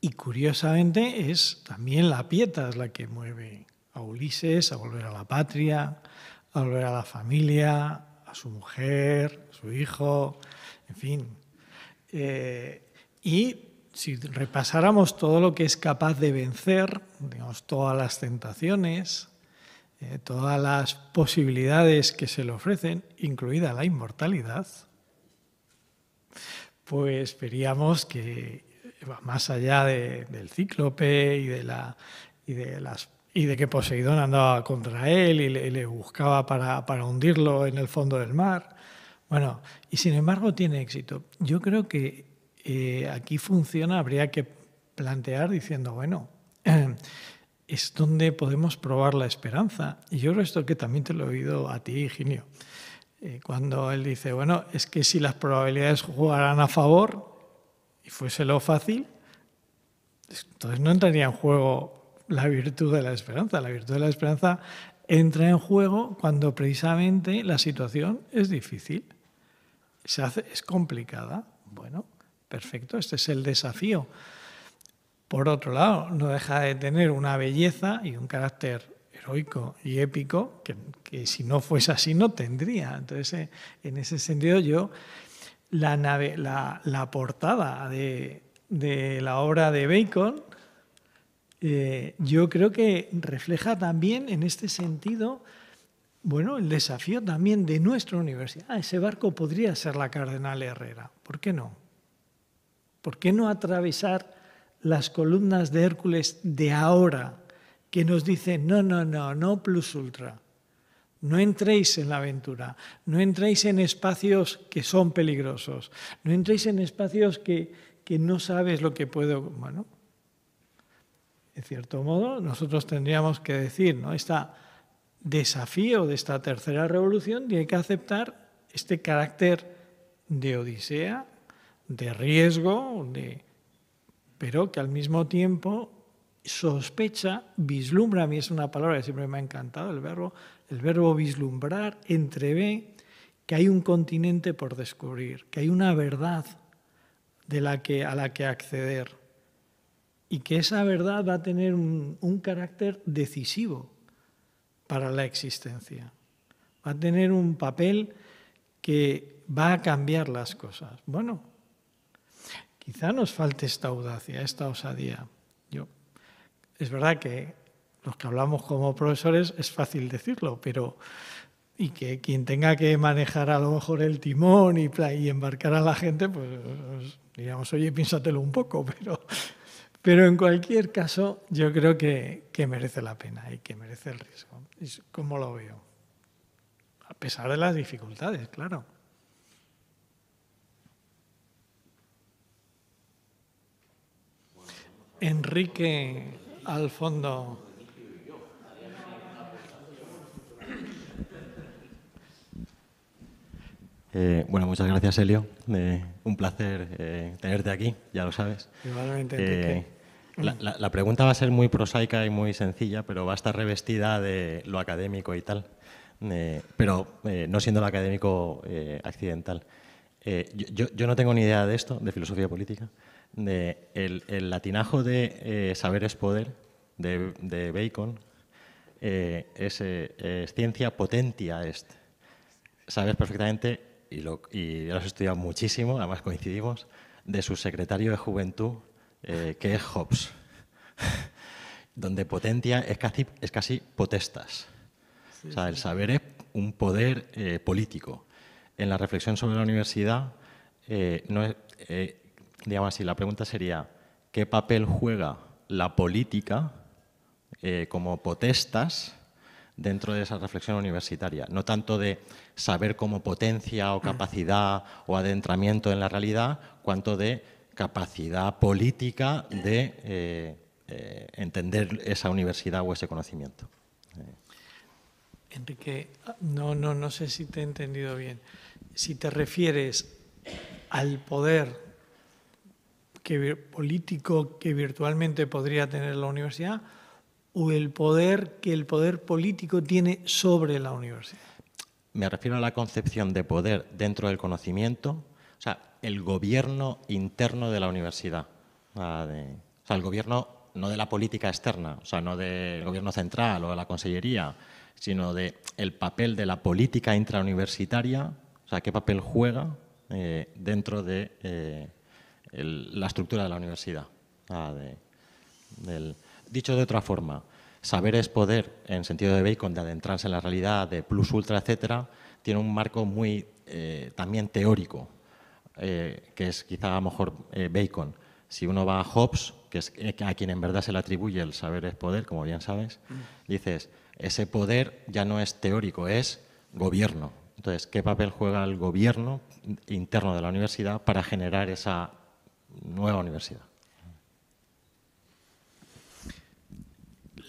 Y curiosamente es también la pieta la que mueve a Ulises a volver a la patria, a volver a la familia, a su mujer, a su hijo, en fin. Eh, y si repasáramos todo lo que es capaz de vencer, digamos, todas las tentaciones, eh, todas las posibilidades que se le ofrecen, incluida la inmortalidad, pues veríamos que más allá del cíclope y de, la, y, de las, y de que Poseidón andaba contra él y le, buscaba para, para, hundirlo en el fondo del mar. Bueno, y sin embargo tiene éxito. Yo creo que eh, aquí funciona, habría que plantear diciendo, bueno, es donde podemos probar la esperanza. Y yo creo esto que también te lo he oído a ti, Ginio, eh, cuando él dice, bueno, es que si las probabilidades jugarán a favor, si fuese lo fácil, entonces no entraría en juego la virtud de la esperanza. La virtud de la esperanza entra en juego cuando precisamente la situación es difícil, se hace, es complicada. Bueno, perfecto, este es el desafío. Por otro lado, no deja de tener una belleza y un carácter heroico y épico que, que si no fuese así no tendría. Entonces, en ese sentido yo la, portada de, la obra de Bacon, eh, yo creo que refleja también en este sentido, bueno, el desafío también de nuestra universidad. Ah, ese barco podría ser la Cardenal Herrera, ¿por qué no? ¿Por qué no atravesar las columnas de Hércules de ahora que nos dicen no, no, no, no plus ultra? No entréis en la aventura, no entréis en espacios que son peligrosos, no entréis en espacios que, no sabes lo que puedo... Bueno, en cierto modo, nosotros tendríamos que decir, ¿no? Este desafío de esta tercera revolución tiene que aceptar este carácter de odisea, de riesgo, de... pero que al mismo tiempo sospecha, vislumbra, a mí es una palabra que siempre me ha encantado, el verbo el verbo vislumbrar, entrevé que hay un continente por descubrir, que hay una verdad de la que, a la que acceder y que esa verdad va a tener un, carácter decisivo para la existencia, va a tener un papel que va a cambiar las cosas. Bueno, quizá nos falte esta audacia, esta osadía. Yo, es verdad que los que hablamos como profesores es fácil decirlo, pero y que quien tenga que manejar a lo mejor el timón y, y embarcar a la gente, pues digamos, oye, piénsatelo un poco, pero, pero en cualquier caso yo creo que, que merece la pena y que merece el riesgo. ¿Cómo lo veo. A pesar de las dificultades, claro. Enrique al fondo. Eh, bueno, muchas gracias, Elio. Eh, un placer eh, tenerte aquí, ya lo sabes. Igualmente, la, pregunta va a ser muy prosaica y muy sencilla, pero va a estar revestida de lo académico y tal, pero no siendo lo académico accidental. Yo, no tengo ni idea de esto, de filosofía política. De el, latinajo de saber es poder, de, Bacon, es, es, ciencia potentia est. Sabes perfectamente y lo, y lo has estudiado muchísimo, además coincidimos, de su secretario de Juventud, eh, que es Hobbes, donde potencia es casi, es casi potestas. o sea, el saber es un poder eh, político. En la reflexión sobre la universidad, eh, digamos así, la pregunta sería, ¿qué papel juega la política como potestas dentro de esa reflexión universitaria, no tanto de saber como potencia o capacidad o adentramiento en la realidad, cuanto de capacidad política de eh, eh, entender esa universidad o ese conocimiento. Eh. Enrique, no, no, no sé si te he entendido bien. Si te refieres al poder político que virtualmente podría tener la universidad o el poder que el poder político tiene sobre la universidad. Me refiero a la concepción de poder dentro del conocimiento, o sea, el gobierno interno de la universidad, o sea, el gobierno no de la política externa, o sea, no del gobierno central o de la consellería, sino de el papel de la política intrauniversitaria, o sea, qué papel juega eh, dentro de eh, la estructura de la universidad. del, Dicho de otra forma, saber es poder en sentido de Bacon, de adentrarse en la realidad, de plus ultra, etcétera, tiene un marco muy eh, también teórico, eh, que es quizá a lo mejor eh, Bacon. Si uno va a Hobbes, que es a quien en verdad se le atribuye el saber es poder, como bien sabes, mm. dices, ese poder ya no es teórico, es gobierno. Entonces, ¿qué papel juega el gobierno interno de la universidad para generar esa nueva universidad?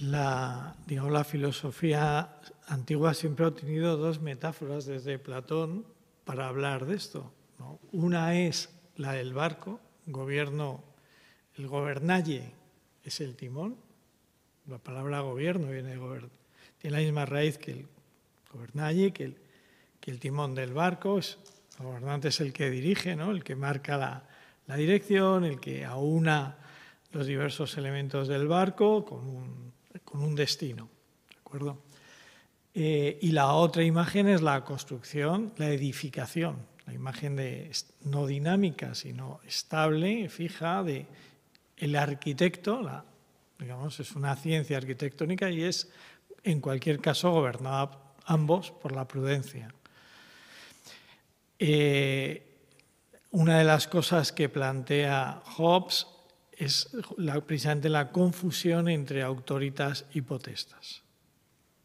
la, la filosofía antigua siempre ha tenido dos metáforas desde Platón para hablar de esto. Una es la del barco, gobierno, el gobernalle es el timón, la palabra gobierno viene de tiene la misma raíz que el gobernalle, que el, que el timón del barco, es, el gobernante es el que dirige, ¿no? el que marca la, dirección, el que aúna los diversos elementos del barco con un con un destino. ¿De acuerdo? Eh, y la otra imagen es la construcción, la edificación, la imagen de, no dinámica, sino estable, fija, de el arquitecto, digamos, es una ciencia arquitectónica y es, en cualquier caso, gobernada ambos por la prudencia. Eh, una de las cosas que plantea Hobbes es precisamente la confusión entre autoritas y potestas.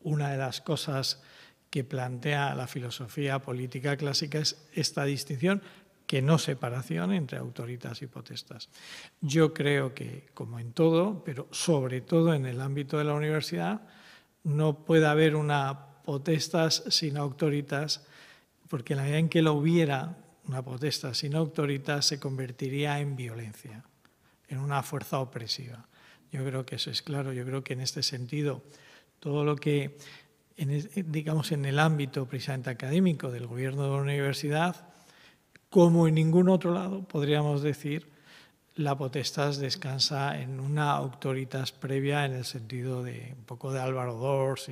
Una de las cosas que plantea la filosofía política clásica es esta distinción, que no separación entre autoritas y potestas. Yo creo que, como en todo, pero sobre todo en el ámbito de la universidad, no puede haber una potestas sin autoritas, porque en la medida en que lo hubiera, una potestas sin autoritas se convertiría en violencia en una fuerza opresiva. Yo creo que eso es claro, yo creo que en este sentido todo lo que, en, digamos, en el ámbito precisamente académico del gobierno de la universidad, como en ningún otro lado, podríamos decir, la potestad descansa en una autoritas previa en el sentido de un poco de Álvaro Dors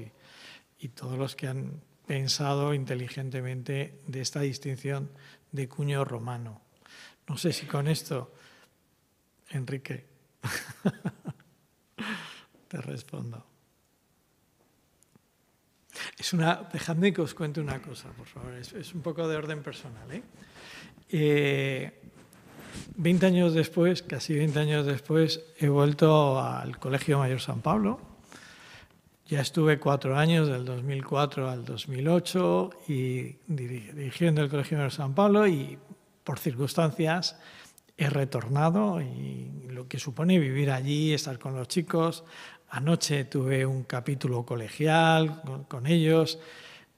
y todos los que han pensado inteligentemente de esta distinción de cuño romano. No sé si con esto Enrique, te respondo. Es una, dejadme que os cuente una cosa, por favor, es, un poco de orden personal. 20 ¿eh? Eh, años después, casi 20 años después, he vuelto al Colegio Mayor San Pablo. Ya estuve cuatro años, del 2004 al 2008, y dirigiendo el Colegio Mayor San Pablo y por circunstancias he retornado y lo que supone vivir allí, estar con los chicos. Anoche tuve un capítulo colegial con, ellos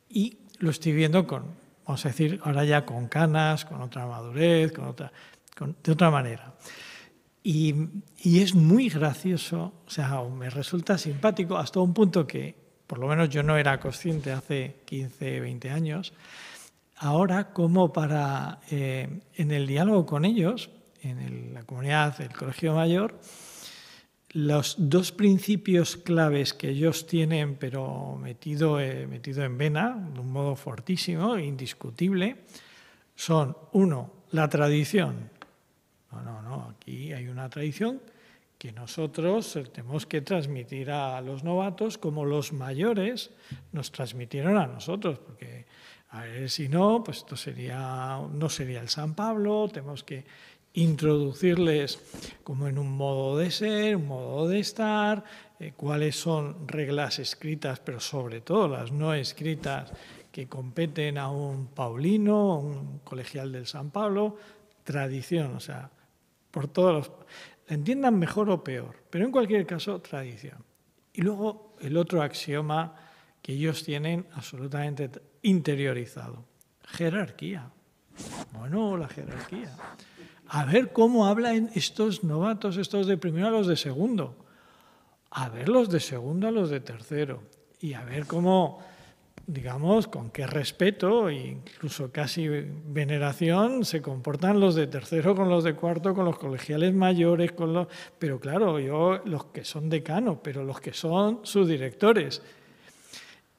y lo estoy viendo con, vamos a decir, ahora ya con canas, con otra madurez, con otra, de otra manera. Y, es muy gracioso, o sea, me resulta simpático hasta un punto que, por lo menos yo no era consciente hace 15, 20 años, ahora como para, eh, en el diálogo con ellos, en la comunidad, el colegio mayor, los dos principios claves que ellos tienen, pero metido, eh, metido en vena, de un modo fortísimo, indiscutible, son, uno, la tradición. No, no, no, aquí hay una tradición que nosotros tenemos que transmitir a los novatos como los mayores nos transmitieron a nosotros, porque a ver, si no, pues esto sería, no sería el San Pablo, tenemos que introducirles como en un modo de ser, un modo de estar, eh, cuáles son reglas escritas, pero sobre todo las no escritas que competen a un paulino, a un colegial del San Pablo, tradición, o sea, por todos los... entiendan mejor o peor, pero en cualquier caso, tradición. Y luego el otro axioma que ellos tienen absolutamente interiorizado, jerarquía. Bueno, la jerarquía a ver cómo hablan estos novatos, estos de primero a los de segundo, a ver los de segundo a los de tercero y a ver cómo, digamos, con qué respeto e incluso casi veneración se comportan los de tercero con los de cuarto, con los colegiales mayores, con los... Pero claro, yo los que son decanos, pero los que son sus directores.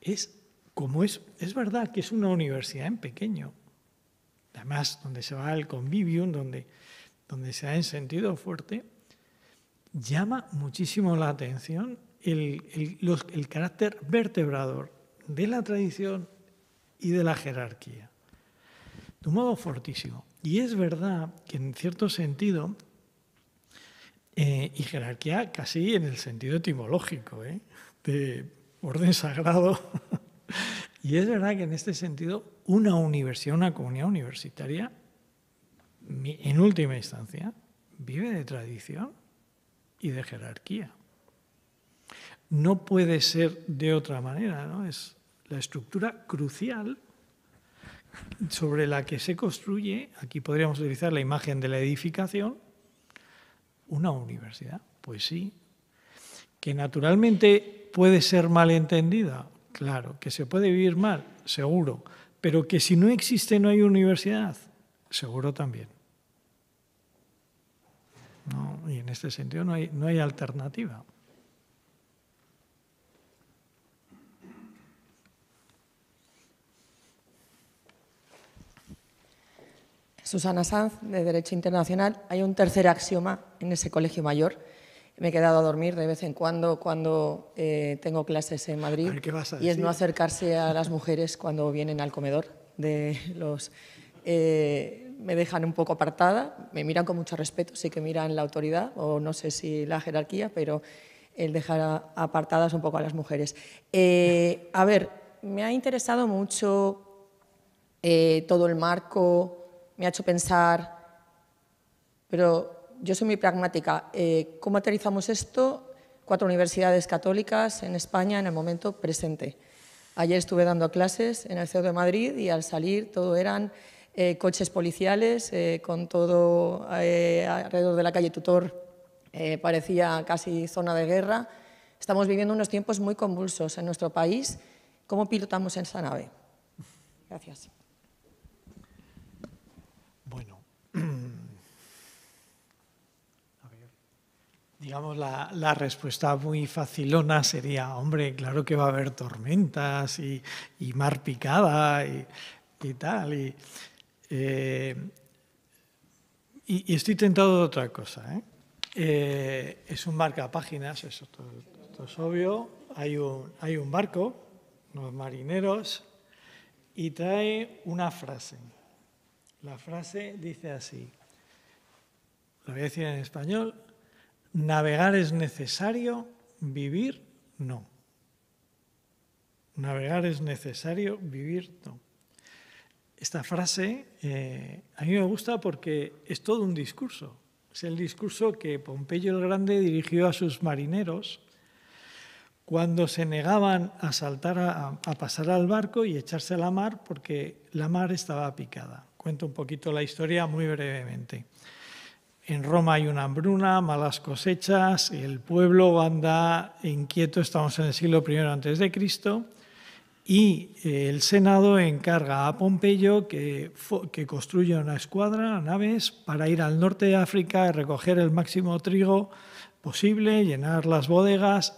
Es como es, es verdad que es una universidad en pequeño, además donde se va al convivium, donde, donde se da en sentido fuerte, llama muchísimo la atención el, carácter vertebrador de la tradición y de la jerarquía. De un modo fortísimo. Y es verdad que en cierto sentido, eh, y jerarquía casi en el sentido etimológico, ¿eh? de orden sagrado, y es verdad que en este sentido una universidad, una comunidad universitaria, en última instancia, vive de tradición y de jerarquía. No puede ser de otra manera, ¿no? Es la estructura crucial sobre la que se construye, aquí podríamos utilizar la imagen de la edificación, una universidad. Pues sí. Que naturalmente puede ser malentendida, claro. Que se puede vivir mal, seguro pero que si no existe no hay universidad, seguro también. y en este sentido no hay, no hay alternativa. Susana Sanz, de Derecho Internacional, hay un tercer axioma en ese colegio mayor me he quedado a dormir de vez en cuando cuando eh, tengo clases en Madrid. y es no acercarse a las mujeres cuando vienen al comedor eh, me dejan un poco apartada, me miran con mucho respeto, sí que miran la autoridad o no sé si la jerarquía, pero el dejar apartadas un poco a las mujeres. Eh, a ver, me ha interesado mucho todo el marco, me ha hecho pensar, pero yo soy muy pragmática. Eh, ¿Cómo aterrizamos esto? Cuatro universidades católicas en España en el momento presente. Ayer estuve dando clases en el ceo de Madrid y al salir todo eran eh, coches policiales eh, con todo alrededor de la calle Tutor. parecía casi zona de guerra. Estamos viviendo unos tiempos muy convulsos en nuestro país. ¿Cómo pilotamos esa nave? Gracias. digamos, la, respuesta muy facilona sería, hombre, claro que va a haber tormentas y, mar picada y, tal. Eh, y, estoy tentado de otra cosa. ¿eh? Eh, es un marcapáginas, eso es obvio. Hay un, barco, los marineros, y trae una frase. La frase dice así, lo voy a decir en español, Navegar es necesario, vivir no. Navegar es necesario, vivir no. Esta frase eh, a mí me gusta porque es todo un discurso. Es el discurso que Pompeyo el Grande dirigió a sus marineros cuando se negaban a saltar a, a, pasar al barco y echarse a la mar porque la mar estaba picada. Cuento un poquito la historia muy brevemente. En Roma hay una hambruna, malas cosechas, el pueblo anda inquieto, estamos en el siglo I antes de Cristo, y eh, el Senado encarga a Pompeyo que, construya una escuadra, naves, para ir al norte de África, recoger el máximo trigo posible, llenar las bodegas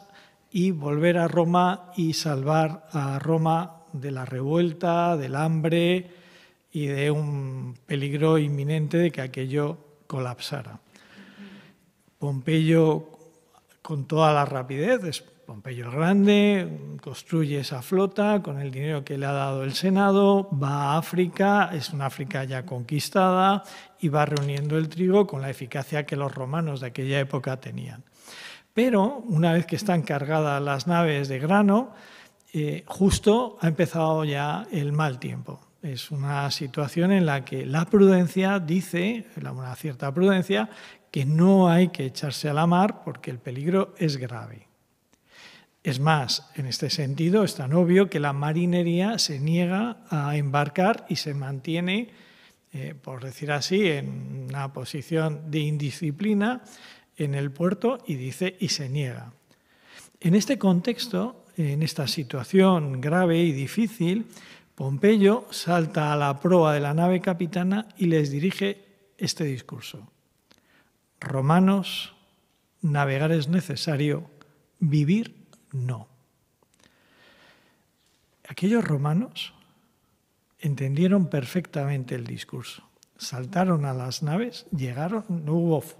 y volver a Roma y salvar a Roma de la revuelta, del hambre y de un peligro inminente de que aquello colapsara. Pompeyo, con toda la rapidez, es Pompeyo el Grande, construye esa flota con el dinero que le ha dado el Senado, va a África, es una África ya conquistada, y va reuniendo el trigo con la eficacia que los romanos de aquella época tenían. Pero una vez que están cargadas las naves de grano, eh, justo ha empezado ya el mal tiempo. Es una situación en la que la prudencia dice, una cierta prudencia, que no hay que echarse a la mar porque el peligro es grave. Es más, en este sentido es tan obvio que la marinería se niega a embarcar y se mantiene, eh, por decir así, en una posición de indisciplina en el puerto y dice y se niega. En este contexto, en esta situación grave y difícil, Pompeyo salta a la proa de la nave capitana y les dirige este discurso. Romanos, navegar es necesario, vivir no. Aquellos romanos entendieron perfectamente el discurso. Saltaron a las naves, llegaron, no hubo,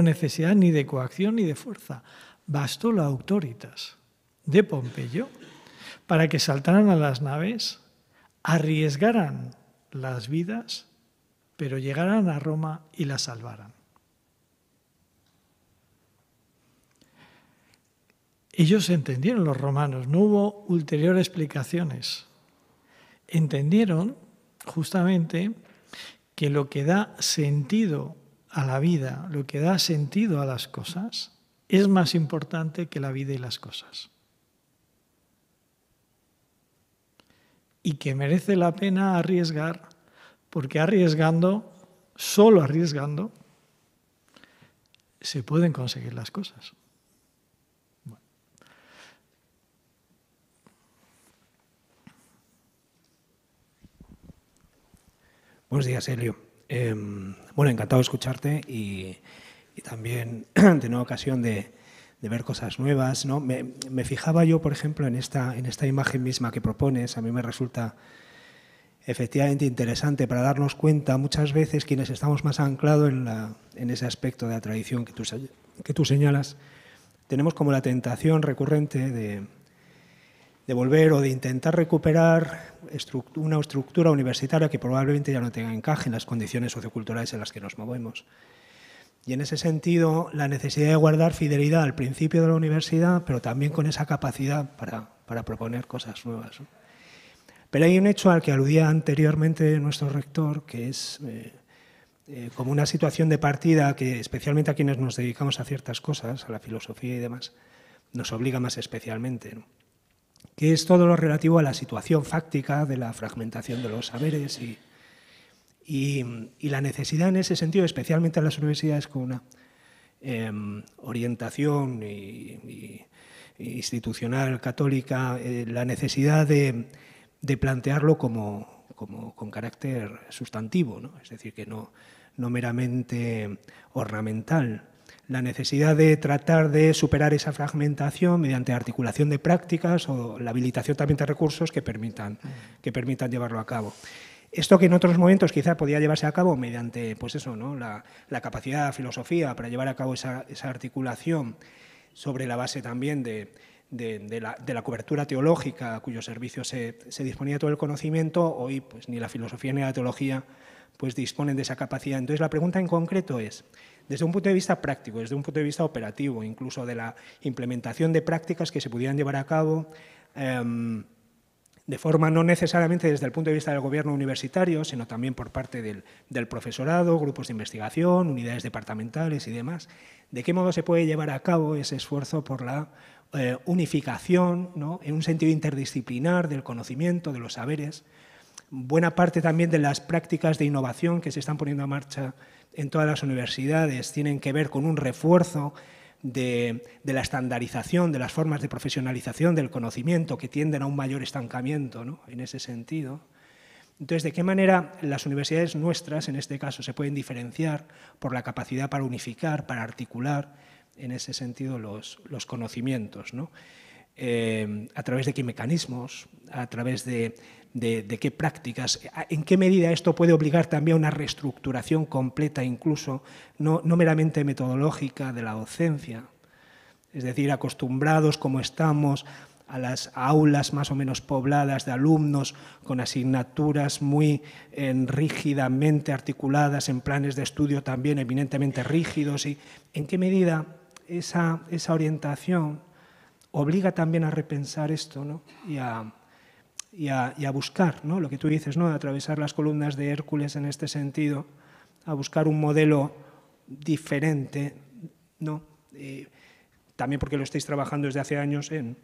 necesidad ni de coacción ni de fuerza. Bastó la autoritas de Pompeyo para que saltaran a las naves arriesgaran las vidas, pero llegaran a Roma y la salvaran. Ellos entendieron los romanos, no hubo ulteriores explicaciones. Entendieron justamente que lo que da sentido a la vida, lo que da sentido a las cosas, es más importante que la vida y las cosas. y que merece la pena arriesgar, porque arriesgando, solo arriesgando, se pueden conseguir las cosas. Buenos días, Elio. Em, bueno, encantado de escucharte y, y también tener ocasión de, de ver cosas nuevas. ¿no? Me, fijaba yo, por ejemplo, en esta, en esta imagen misma que propones, a mí me resulta efectivamente interesante para darnos cuenta muchas veces quienes estamos más anclados en, ese aspecto de la tradición que tú, que tú señalas, tenemos como la tentación recurrente de, de volver o de intentar recuperar una estructura universitaria que probablemente ya no tenga encaje en las condiciones socioculturales en las que nos movemos. Y en ese sentido, la necesidad de guardar fidelidad al principio de la universidad, pero también con esa capacidad para, proponer cosas nuevas. Pero hay un hecho al que aludía anteriormente nuestro rector, que es eh, eh, como una situación de partida que, especialmente a quienes nos dedicamos a ciertas cosas, a la filosofía y demás, nos obliga más especialmente. Que es todo lo relativo a la situación fáctica de la fragmentación de los saberes y y, la necesidad en ese sentido, especialmente en las universidades con una em, orientación institucional católica, eh, la necesidad de, plantearlo con carácter sustantivo, es decir, que no, meramente ornamental. La necesidad de tratar de superar esa fragmentación mediante articulación de prácticas o la habilitación también de recursos que permitan llevarlo a cabo. Esto que en otros momentos quizá podía llevarse a cabo mediante pues eso, la, capacidad de filosofía para llevar a cabo esa, articulación sobre la base también de, la, cobertura teológica a cuyo servicio se, disponía todo el conocimiento, hoy pues ni la filosofía ni la teología pues disponen de esa capacidad. Entonces la pregunta en concreto es, desde un punto de vista práctico, desde un punto de vista operativo, incluso de la implementación de prácticas que se pudieran llevar a cabo, em, de forma no necesariamente desde el punto de vista del gobierno universitario, sino también por parte del, profesorado, grupos de investigación, unidades departamentales y demás, de qué modo se puede llevar a cabo ese esfuerzo por la eh, unificación, en un sentido interdisciplinar del conocimiento, de los saberes, buena parte también de las prácticas de innovación que se están poniendo en marcha en todas las universidades tienen que ver con un refuerzo de, la estandarización, de las formas de profesionalización del conocimiento que tienden a un mayor estancamiento en ese sentido. Entonces, ¿de qué manera las universidades nuestras, en este caso, se pueden diferenciar por la capacidad para unificar, para articular, en ese sentido, los, los conocimientos? Eh, ¿A través de qué mecanismos? ¿A través de de, qué prácticas, en qué medida esto puede obligar también a una reestructuración completa, incluso no, meramente metodológica de la docencia. Es decir, acostumbrados como estamos a las aulas más o menos pobladas de alumnos con asignaturas muy eh, rígidamente articuladas en planes de estudio también eminentemente rígidos y en qué medida esa, orientación obliga también a repensar esto y a, y a, buscar, ¿no? lo que tú dices, ¿no? atravesar las columnas de Hércules en este sentido, a buscar un modelo diferente, ¿no? Eh, también porque lo estáis trabajando desde hace años en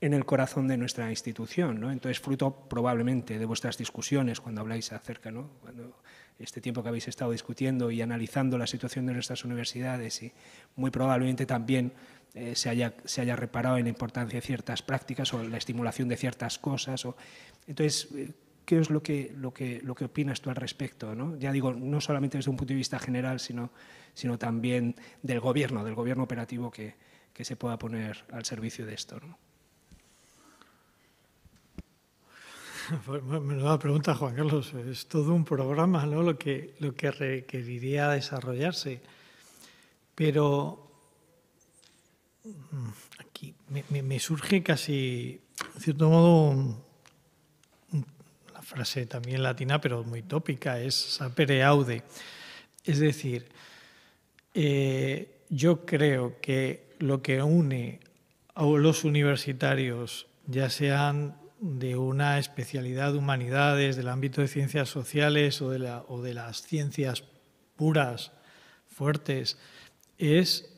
en el corazón de nuestra institución. ¿no? Entonces, fruto probablemente de vuestras discusiones cuando habláis acerca, ¿no? cuando este tiempo que habéis estado discutiendo y analizando la situación de nuestras universidades y muy probablemente también eh, se, haya, se haya reparado en la importancia de ciertas prácticas o la estimulación de ciertas cosas. O... Entonces, eh, ¿qué es lo que, lo que, lo que opinas tú al respecto? Ya digo, no solamente desde un punto de vista general, sino, sino también del gobierno, del gobierno operativo que, que se pueda poner al servicio de esto. ¿no? Pues, Menuda pregunta, Juan Carlos. Es todo un programa ¿no? lo, que, lo que requeriría desarrollarse. Pero mm, aquí me, surge casi, en cierto modo, una frase también latina, pero muy tópica, es sapere aude. Es decir, eh, yo creo que lo que une a los universitarios, ya sean de una especialidad de humanidades, del ámbito de ciencias sociales o de, las ciencias puras, fuertes, es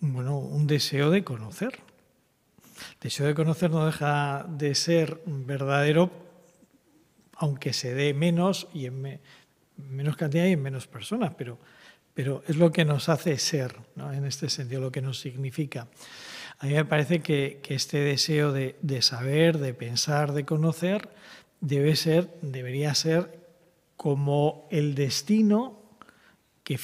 un deseo de conocer. El deseo de conocer no deja de ser verdadero, aunque se dé menos y en menos cantidad y en menos personas, pero, es lo que nos hace ser, en este sentido, lo que nos significa. A mí me parece que, este deseo de, saber, de pensar, de conocer, debe ser, debería ser como el destino que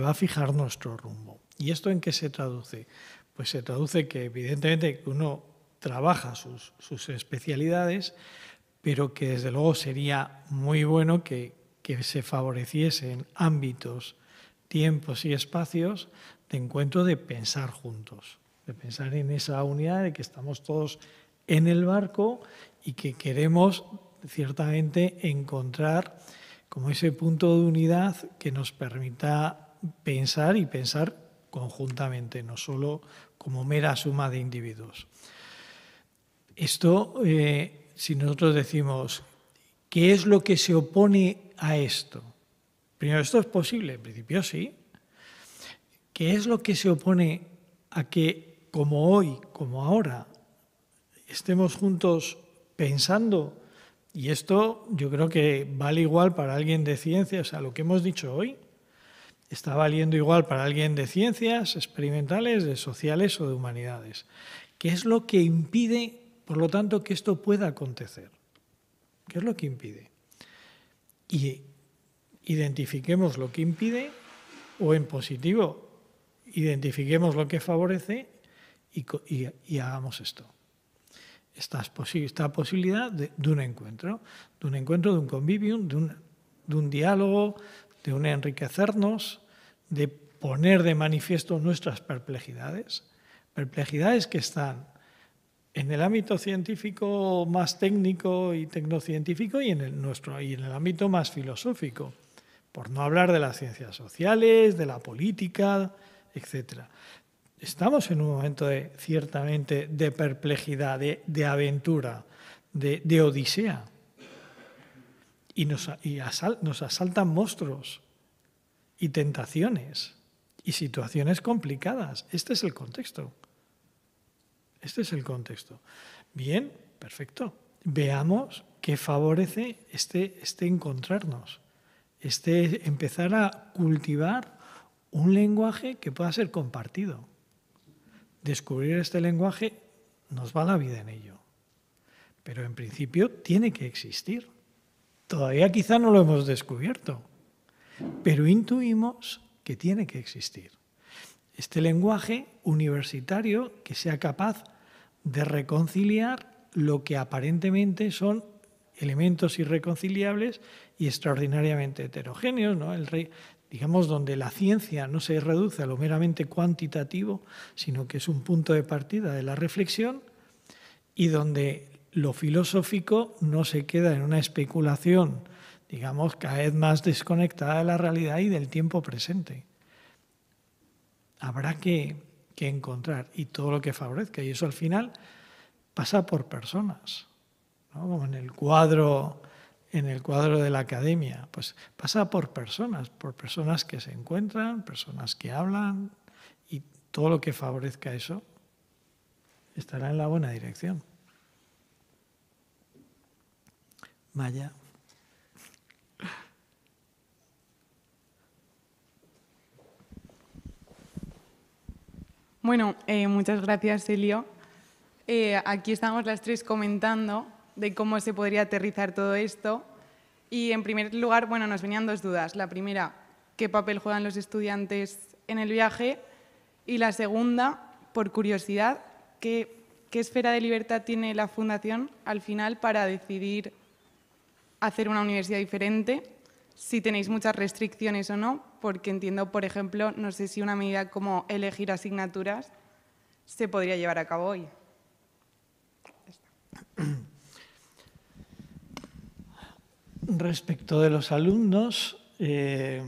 va a fijar nuestro rumbo. ¿Y esto en qué se traduce? Pues se traduce que evidentemente uno trabaja sus, especialidades, pero que desde luego sería muy bueno que, que se favoreciesen ámbitos, tiempos y espacios de encuentro de pensar juntos de pensar en esa unidad, de que estamos todos en el barco y que queremos ciertamente encontrar como ese punto de unidad que nos permita pensar y pensar conjuntamente, no solo como mera suma de individuos. Esto, eh, si nosotros decimos, ¿qué es lo que se opone a esto? Primero, esto es posible, en principio sí. ¿Qué es lo que se opone a que como hoy, como ahora, estemos juntos pensando, y esto yo creo que vale igual para alguien de ciencias, o sea, lo que hemos dicho hoy está valiendo igual para alguien de ciencias experimentales, de sociales o de humanidades. ¿Qué es lo que impide, por lo tanto, que esto pueda acontecer? ¿Qué es lo que impide? Y identifiquemos lo que impide o en positivo, identifiquemos lo que favorece y, hagamos esto. Esta, posibilidad de, un encuentro, de un encuentro, de un convivium, de un, diálogo, de un enriquecernos, de poner de manifiesto nuestras perplejidades, perplejidades que están en el ámbito científico más técnico y tecnocientífico y en el nuestro y en el ámbito más filosófico, por no hablar de las ciencias sociales, de la política, etcétera estamos en un momento de, ciertamente de perplejidad, de, aventura, de, odisea. Y, nos, asaltan monstruos y tentaciones y situaciones complicadas. Este es el contexto. Este es el contexto. Bien, perfecto. Veamos qué favorece este, este encontrarnos, este empezar a cultivar un lenguaje que pueda ser compartido descubrir este lenguaje nos va la vida en ello. Pero en principio tiene que existir. Todavía quizá no lo hemos descubierto, pero intuimos que tiene que existir. Este lenguaje universitario que sea capaz de reconciliar lo que aparentemente son elementos irreconciliables y extraordinariamente heterogéneos. ¿no? El rey digamos, donde la ciencia no se reduce a lo meramente cuantitativo, sino que es un punto de partida de la reflexión y donde lo filosófico no se queda en una especulación, digamos, cada vez más desconectada de la realidad y del tiempo presente. Habrá que, encontrar y todo lo que favorezca. Y eso al final pasa por personas. ¿no? Como en el cuadro en el cuadro de la academia? Pues pasa por personas, por personas que se encuentran, personas que hablan y todo lo que favorezca eso estará en la buena dirección. Maya. Bueno, eh, muchas gracias, Elio. Eh, aquí estamos las tres comentando de cómo se podría aterrizar todo esto. Y en primer lugar, bueno, nos venían dos dudas. La primera, ¿qué papel juegan los estudiantes en el viaje? Y la segunda, por curiosidad, ¿qué, qué esfera de libertad tiene la Fundación al final para decidir hacer una universidad diferente? Si tenéis muchas restricciones o no, porque entiendo, por ejemplo, no sé si una medida como elegir asignaturas se podría llevar a cabo hoy. Respecto de los alumnos, eh,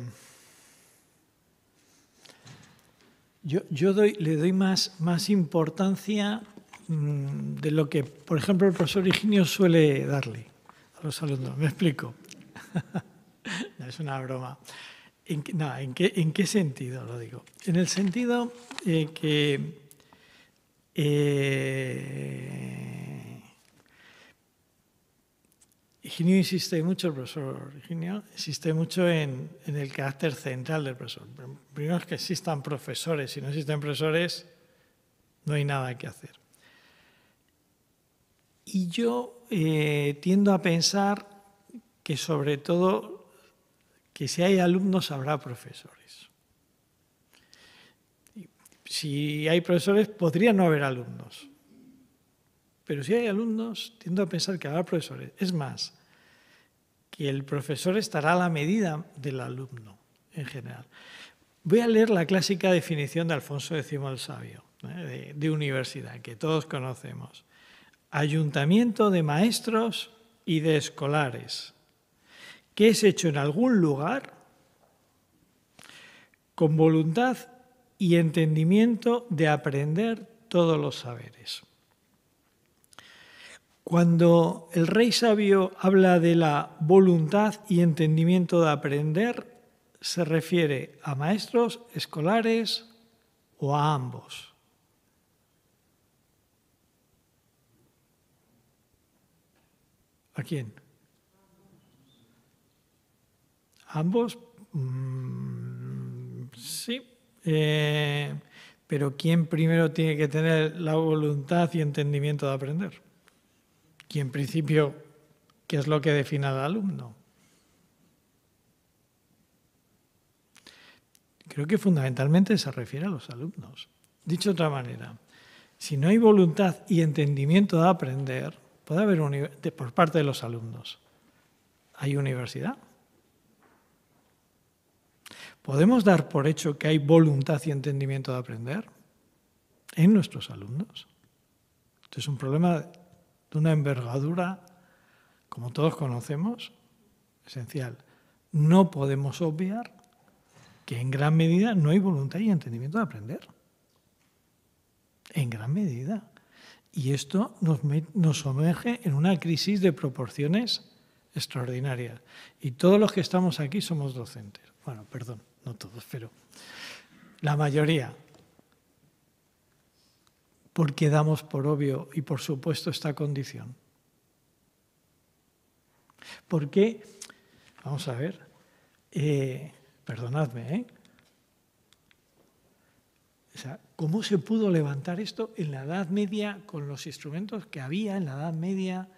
yo, doy, le doy más, más importancia mm, de lo que, por ejemplo, el profesor Higinio suele darle a los alumnos. ¿Me explico? es una broma. ¿En, ¿en, qué, sentido lo digo? En el sentido eh, que... Eh, Higinio insiste mucho, el profesor insiste mucho en, el carácter central del profesor. Primero es que existan profesores, si no existen profesores, no hay nada que hacer. Y yo eh, tiendo a pensar que sobre todo que si hay alumnos habrá profesores. Si hay profesores, podría no haber alumnos. Pero si hay alumnos, tiendo a pensar que habrá profesores. Es más, que el profesor estará a la medida del alumno en general. Voy a leer la clásica definición de Alfonso X el Sabio, ¿eh? de, de universidad, que todos conocemos. Ayuntamiento de maestros y de escolares, que es hecho en algún lugar con voluntad y entendimiento de aprender todos los saberes. Cuando el rey sabio habla de la voluntad y entendimiento de aprender, se refiere a maestros, escolares o a ambos. ¿A quién? ambos, mm, sí. Eh, pero ¿quién primero tiene que tener la voluntad y entendimiento de aprender? Y en principio, ¿qué es lo que define al alumno? Creo que fundamentalmente se refiere a los alumnos. Dicho de otra manera, si no hay voluntad y entendimiento de aprender, puede haber por parte de los alumnos. ¿Hay universidad? ¿Podemos dar por hecho que hay voluntad y entendimiento de aprender en nuestros alumnos? Esto es un problema una envergadura, como todos conocemos, esencial. No podemos obviar que en gran medida no hay voluntad y entendimiento de aprender. En gran medida. Y esto nos, nos sumerge en una crisis de proporciones extraordinarias. Y todos los que estamos aquí somos docentes. Bueno, perdón, no todos, pero la mayoría porque damos por obvio y por supuesto esta condición. ¿Por qué? Vamos a ver, eh, perdonadme, ¿eh? ¿cómo se pudo levantar esto en la Edad Media con los instrumentos que había en la Edad Media?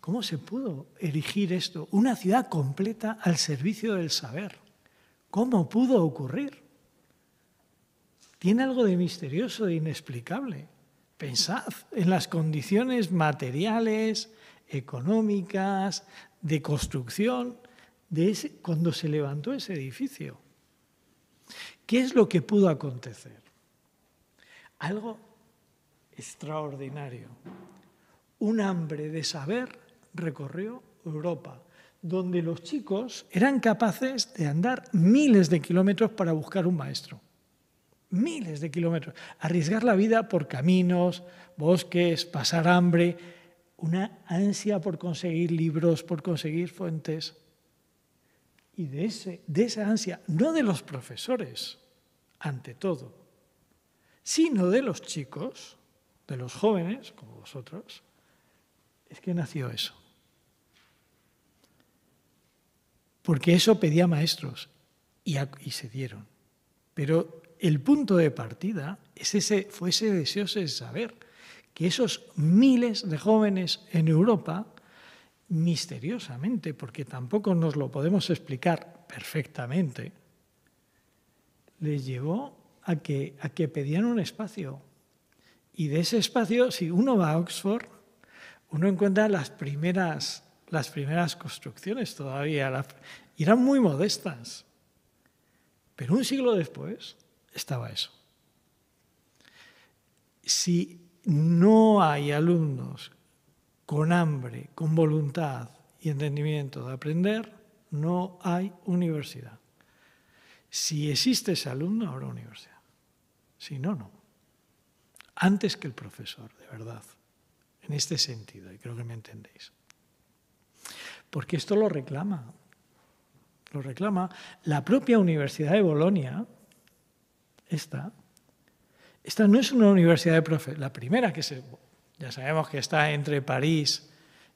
¿Cómo se pudo erigir esto? Una ciudad completa al servicio del saber. ¿Cómo pudo ocurrir? tiene algo de misterioso, de inexplicable. Pensad en las condiciones materiales, económicas, de construcción, de cuando se levantó ese edificio. ¿Qué es lo que pudo acontecer? Algo extraordinario. Un hambre de saber recorrió Europa, donde los chicos eran capaces de andar miles de kilómetros para buscar un maestro miles de kilómetros, arriesgar la vida por caminos, bosques, pasar hambre, una ansia por conseguir libros, por conseguir fuentes. Y de, ese, de esa ansia, no de los profesores, ante todo, sino de los chicos, de los jóvenes, como vosotros, es que nació eso. Porque eso pedía maestros y, y se dieron. Pero el punto de partida es ese, fue ese deseo de saber que esos miles de jóvenes en Europa, misteriosamente, porque tampoco nos lo podemos explicar perfectamente, les llevó a que, pedían un espacio. Y de ese espacio, si uno va a Oxford, uno encuentra las primeras, construcciones todavía, y eran muy modestas. Pero un siglo después, estaba eso. Si no hay alumnos con hambre, con voluntad y entendimiento de aprender, no hay universidad. Si existe ese alumno, habrá universidad. Si no, no. Antes que el profesor, de verdad. En este sentido, y creo que me entendéis. Porque esto lo reclama. Lo reclama la propia Universidad de Bolonia, esta, no es una universidad de profesores, la primera que se, ya sabemos que está entre París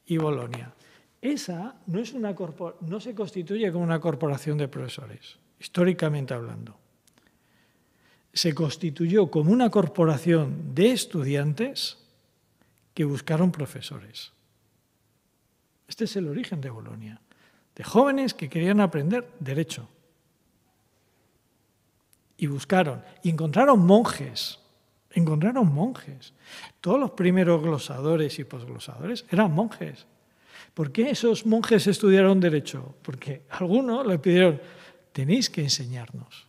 y Bolonia. Esa no, es una no se constituye como una corporación de profesores, históricamente hablando. Se constituyó como una corporación de estudiantes que buscaron profesores. Este es el origen de Bolonia, de jóvenes que querían aprender derecho y buscaron y encontraron monjes. Encontraron monjes. Todos los primeros glosadores y posglosadores eran monjes. ¿Por qué esos monjes estudiaron derecho? Porque algunos les pidieron, tenéis que enseñarnos.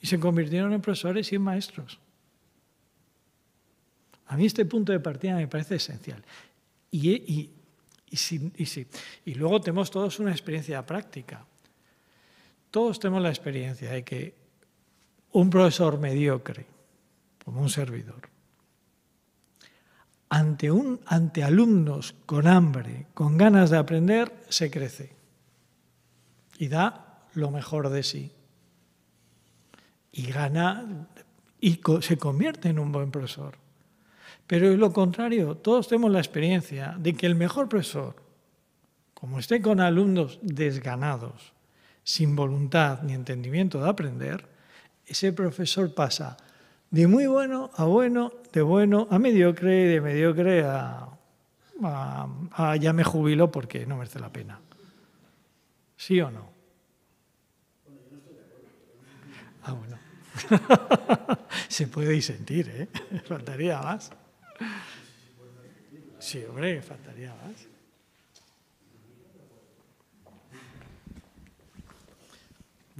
Y se convirtieron en profesores y en maestros. A mí este punto de partida me parece esencial. Y, y, y, y luego tenemos todos una experiencia práctica. Todos tenemos la experiencia de que un profesor mediocre, como un servidor, ante, un, ante alumnos con hambre, con ganas de aprender, se crece y da lo mejor de sí. Y gana y se convierte en un buen profesor. Pero es lo contrario, todos tenemos la experiencia de que el mejor profesor, como esté con alumnos desganados, sin voluntad ni entendimiento de aprender, ese profesor pasa de muy bueno a bueno, de bueno a mediocre, y de mediocre a, ya me jubilo porque no merece la pena. ¿Sí o no? Ah, bueno. Se puede disentir, ¿eh? Faltaría más. Sí, hombre, faltaría más.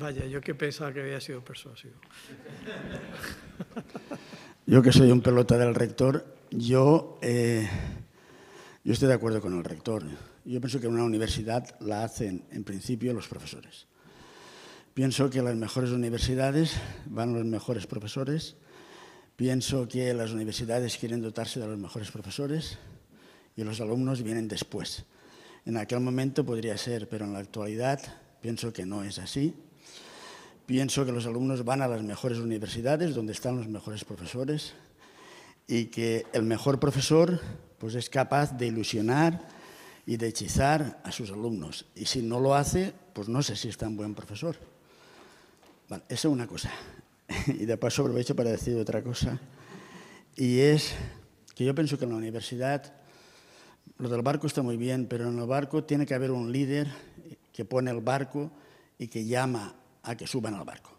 Vaya, yo que pensaba que había sido persuasivo. Yo que soy un pelota del rector, yo, eh, yo estoy de acuerdo con el rector. Yo pienso que una universidad la hacen en principio los profesores. Pienso que las mejores universidades van los mejores profesores. Pienso que las universidades quieren dotarse de los mejores profesores y los alumnos vienen después. En aquel momento podría ser, pero en la actualidad pienso que no es así Pienso que los alumnos van a las mejores universidades, donde están los mejores profesores, y que el mejor profesor pues, es capaz de ilusionar y de hechizar a sus alumnos. Y si no lo hace, pues no sé si es tan buen profesor. Bueno, esa es una cosa. Y de paso aprovecho para decir otra cosa. Y es que yo pienso que en la universidad lo del barco está muy bien, pero en el barco tiene que haber un líder que pone el barco y que llama a que suban al barco.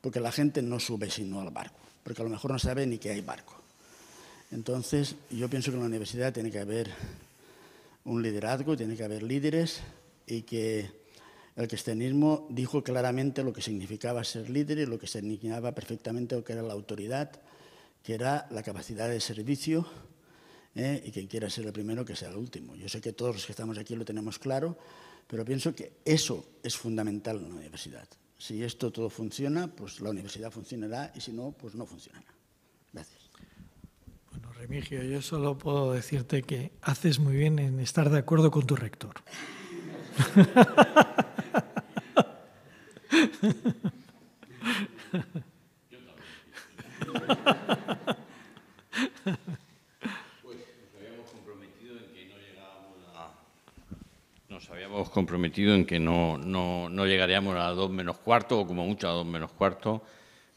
Porque la gente no sube sino al barco, porque a lo mejor no sabe ni que hay barco. Entonces, yo pienso que en la universidad tiene que haber un liderazgo, tiene que haber líderes y que el cristianismo dijo claramente lo que significaba ser líder y lo que significaba perfectamente lo que era la autoridad, que era la capacidad de servicio ¿eh? y quien quiera ser el primero que sea el último. Yo sé que todos los que estamos aquí lo tenemos claro, pero pienso que eso es fundamental en la universidad si esto todo funciona, pues la universidad funcionará y si no, pues no funcionará. Gracias. Bueno, Remigio, yo solo puedo decirte que haces muy bien en estar de acuerdo con tu rector. en que no, no, no llegaríamos a dos menos cuarto o como mucho a dos menos cuarto.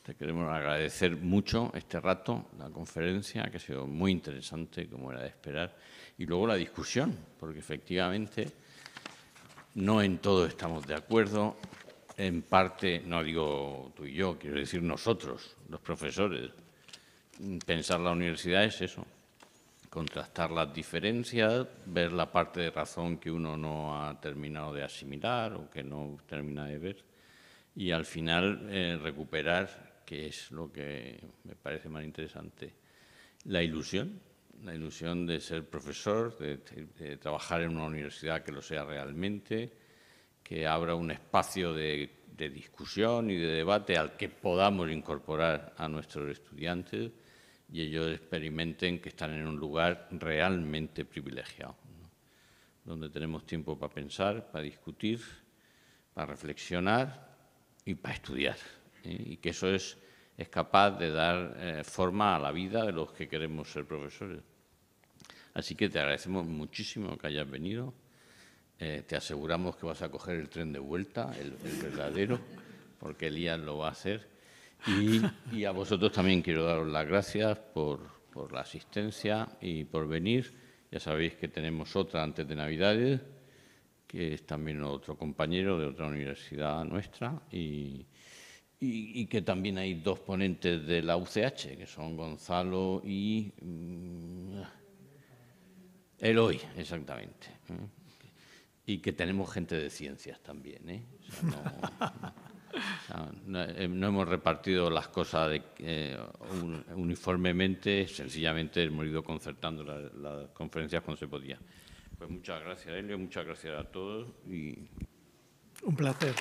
Te queremos agradecer mucho este rato, la conferencia, que ha sido muy interesante, como era de esperar, y luego la discusión, porque efectivamente no en todo estamos de acuerdo, en parte, no digo tú y yo, quiero decir nosotros, los profesores. Pensar la universidad es eso, contrastar las diferencias, ver la parte de razón que uno no ha terminado de asimilar o que no termina de ver y al final eh, recuperar, que es lo que me parece más interesante, la ilusión, la ilusión de ser profesor, de, trabajar en una universidad que lo sea realmente, que abra un espacio de discusión y de debate al que podamos incorporar a nuestros estudiantes y ellos experimenten que están en un lugar realmente privilegiado, donde tenemos tiempo para pensar, para discutir, para reflexionar y para estudiar. ¿eh? Y que eso es, capaz de dar eh, forma a la vida de los que queremos ser profesores. Así que te agradecemos muchísimo que hayas venido. Eh, te aseguramos que vas a coger el tren de vuelta, el, el verdadero, porque Elías lo va a hacer. Y, a vosotros también quiero daros las gracias por, la asistencia y por venir. Ya sabéis que tenemos otra antes de Navidades, que es también otro compañero de otra universidad nuestra y, que también hay dos ponentes de la UCH, que son Gonzalo y mm, Eloy, exactamente. ¿eh? Y que tenemos gente de ciencias también. ¿eh? Eh, eh, no, hemos repartido las cosas de, eh, uniformemente, sencillamente hemos ido concertando las, conferencias cuando se podía. Pues muchas gracias, Elio, muchas gracias a todos y... Un placer.